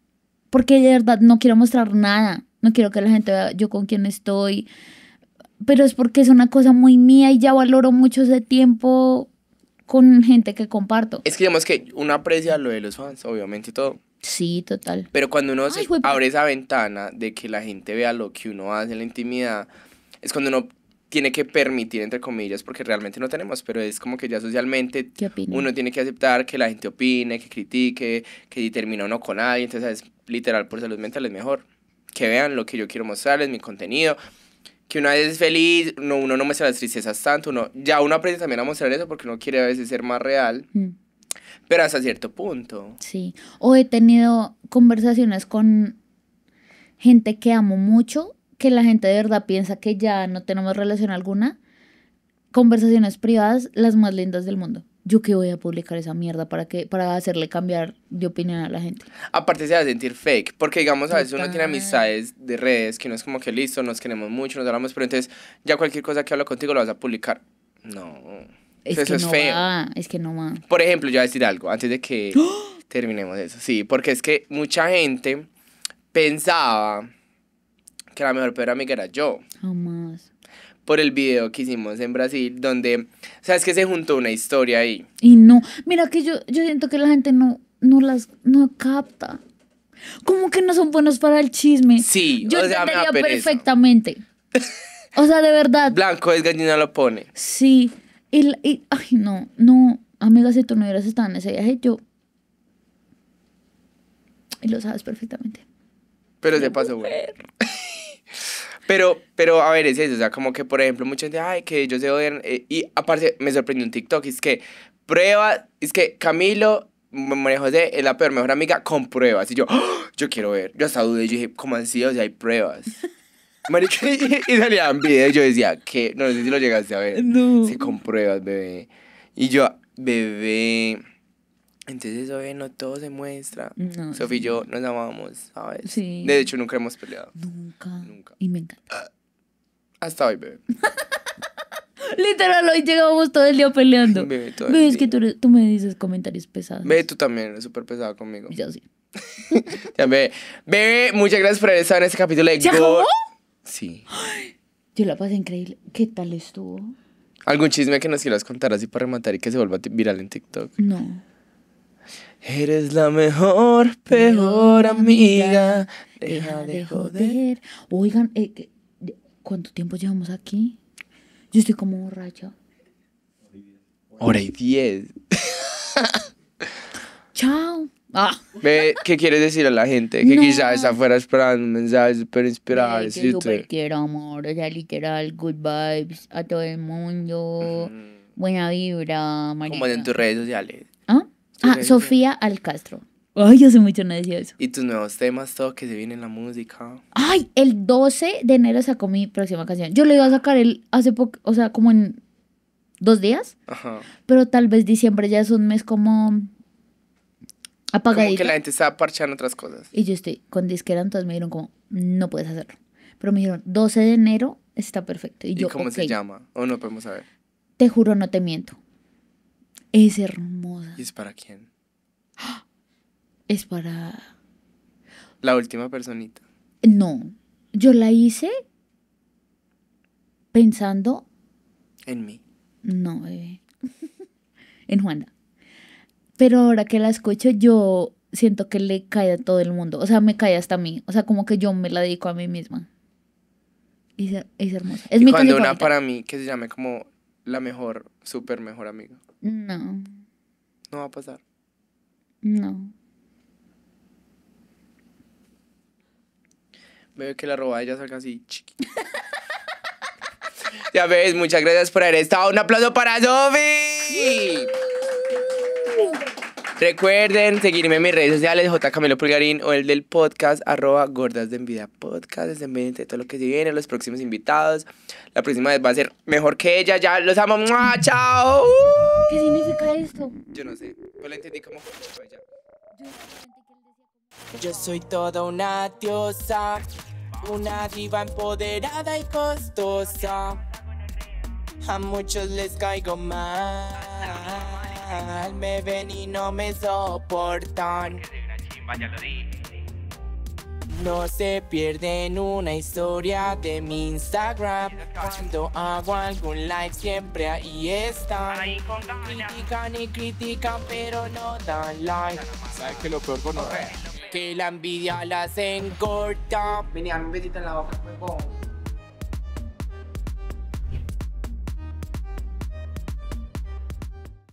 Speaker 2: porque de verdad no quiero mostrar nada no quiero que la gente vea yo con quién estoy, pero es porque es una cosa muy mía y ya valoro mucho ese tiempo con gente que comparto. Es que digamos
Speaker 1: que uno aprecia lo de los fans, obviamente y todo. Sí, total. Pero cuando uno abre esa ventana de que la gente vea lo que uno hace en la intimidad, es cuando uno tiene que permitir, entre comillas, porque realmente no tenemos, pero es como que ya socialmente uno tiene que aceptar que la gente opine, que critique, que determine o uno con alguien, entonces es literal por salud mental es mejor que vean lo que yo quiero mostrarles, mi contenido. Que una vez es feliz, no, uno no me muestra las tristezas tanto, uno, ya uno aprende también a mostrar eso porque uno quiere a veces ser más real. Mm. pero hasta cierto punto.
Speaker 2: Sí, o he tenido conversaciones con gente que amo mucho, que la gente de verdad piensa que ya no tenemos relación alguna, conversaciones privadas las más lindas del mundo yo qué voy a publicar esa mierda para que para hacerle cambiar de opinión a la gente.
Speaker 1: Aparte se va a sentir fake, porque digamos a veces uno tiene amistades de redes que no es como que listo, nos queremos mucho, nos hablamos, pero entonces ya cualquier cosa que hablo contigo lo vas a publicar. No. Es que no Va,
Speaker 2: es que no va.
Speaker 1: Por ejemplo, yo voy a decir algo antes de que terminemos eso. Sí, porque es que mucha gente pensaba que la mejor peor amiga era yo. Jamás por el video que hicimos en Brasil, donde, o sabes que se juntó una historia ahí.
Speaker 2: Y no, mira que yo, yo siento que la gente no, no las no capta. ¿Cómo que no son buenos para el chisme. Sí, yo lo perfectamente. o sea, de verdad.
Speaker 1: Blanco es gallina lo pone.
Speaker 2: Sí. Y, y, ay, no, no, Amigas, si tú no hubieras estado en ese viaje, yo. Y lo sabes perfectamente.
Speaker 1: Pero se pasó, bueno Pero, pero a ver, es eso, o sea, como que, por ejemplo, mucha gente, ay, que yo se odian. Eh, y aparte, me sorprendió un TikTok, es que prueba, es que Camilo María José es la peor mejor amiga con pruebas. Y yo, ¡Ah! yo quiero ver. Yo hasta dudé, yo dije, ¿cómo sido? O sea, hay pruebas. María y, y salían videos. Yo decía, que No, sé si lo llegaste a ver. No. sí, con pruebas, bebé. Y yo, bebé. Entonces, oye, no todo se muestra. No, Sofía y yo nos amamos, ¿sabes? Sí. De hecho, nunca hemos peleado. Nunca. Nunca. Y me encanta. Ah, hasta hoy, bebé.
Speaker 2: Literal, hoy llegamos todo el día peleando. Bebé, todo el es que tú, tú, me dices comentarios pesados.
Speaker 1: Bebé, tú también eres súper pesada conmigo. Yo sí. ya, bebé. Bebé, muchas gracias por haber estado en este capítulo de ¿Ya Sí.
Speaker 2: yo la pasé increíble. ¿Qué tal estuvo?
Speaker 1: ¿Algún chisme que nos quieras contar así para rematar y que se vuelva viral en TikTok? No. Eres la mejor,
Speaker 3: peor amiga. Deja de joder.
Speaker 2: Oigan, eh, ¿cuánto tiempo llevamos aquí? Yo estoy como borracha.
Speaker 1: Hora y diez. Chao. Ah. ¿Qué quieres decir a la gente? Que quizás afuera esperando un mensaje súper inspirado.
Speaker 2: quiero amor, o literal, good vibes a todo el mundo, buena vibra, como en
Speaker 1: tus redes sociales?
Speaker 2: ¿Ah? Ah, Sofía Alcastro.
Speaker 1: Ay, hace mucho no decía eso. Y tus nuevos temas, todo que se viene en la música.
Speaker 2: Ay, el 12 de enero sacó mi próxima canción. Yo lo iba a sacar el hace poco, o sea, como en dos días. Ajá. Pero tal vez diciembre ya es un mes como apagado. Como que la
Speaker 1: gente estaba parchando otras cosas. Y yo
Speaker 2: estoy con disquera, entonces me dijeron como, no puedes hacerlo. Pero me dijeron, 12 de enero está perfecto. ¿Y, yo, cómo se llama?
Speaker 1: ¿O no podemos saber?
Speaker 2: Te juro, no te miento. Es hermosa.
Speaker 1: ¿Y es para quién?
Speaker 2: Es para...
Speaker 1: La última personita.
Speaker 2: No, yo la hice pensando... En mí. No, bebé. en Juanda. Pero ahora que la escucho, yo siento que le cae a todo el mundo. O sea, me cae hasta a mí. O sea, como que yo me la dedico a mí misma. Es, es hermosa. Es y mi cuando una
Speaker 1: para mí que se llame como la mejor, súper mejor amiga. No. No va a pasar. No. Veo que la ya salga así. ya ves, muchas gracias por haber estado. Un aplauso para Sofi. Recuerden seguirme en mis redes sociales, J. Camilo Pulgarín o el del podcast, arroba gordas de envidia podcast. Estén de todo lo que se viene, los próximos invitados. La próxima vez va a ser mejor que ella. Ya los amo.
Speaker 3: ¡Chao! ¿Qué significa esto?
Speaker 1: Yo no sé. No lo entendí como.
Speaker 3: Yo soy toda una diosa, una diva empoderada y costosa. A muchos les caigo mal me ven y no me soportan. No se pierden una historia de mi Instagram. Cuando hago algún like siempre ahí están. Critican y critican pero no dan like. ¿Sabes que lo peor con Que la envidia las encorta. Vení, un besito en la boca, huevón.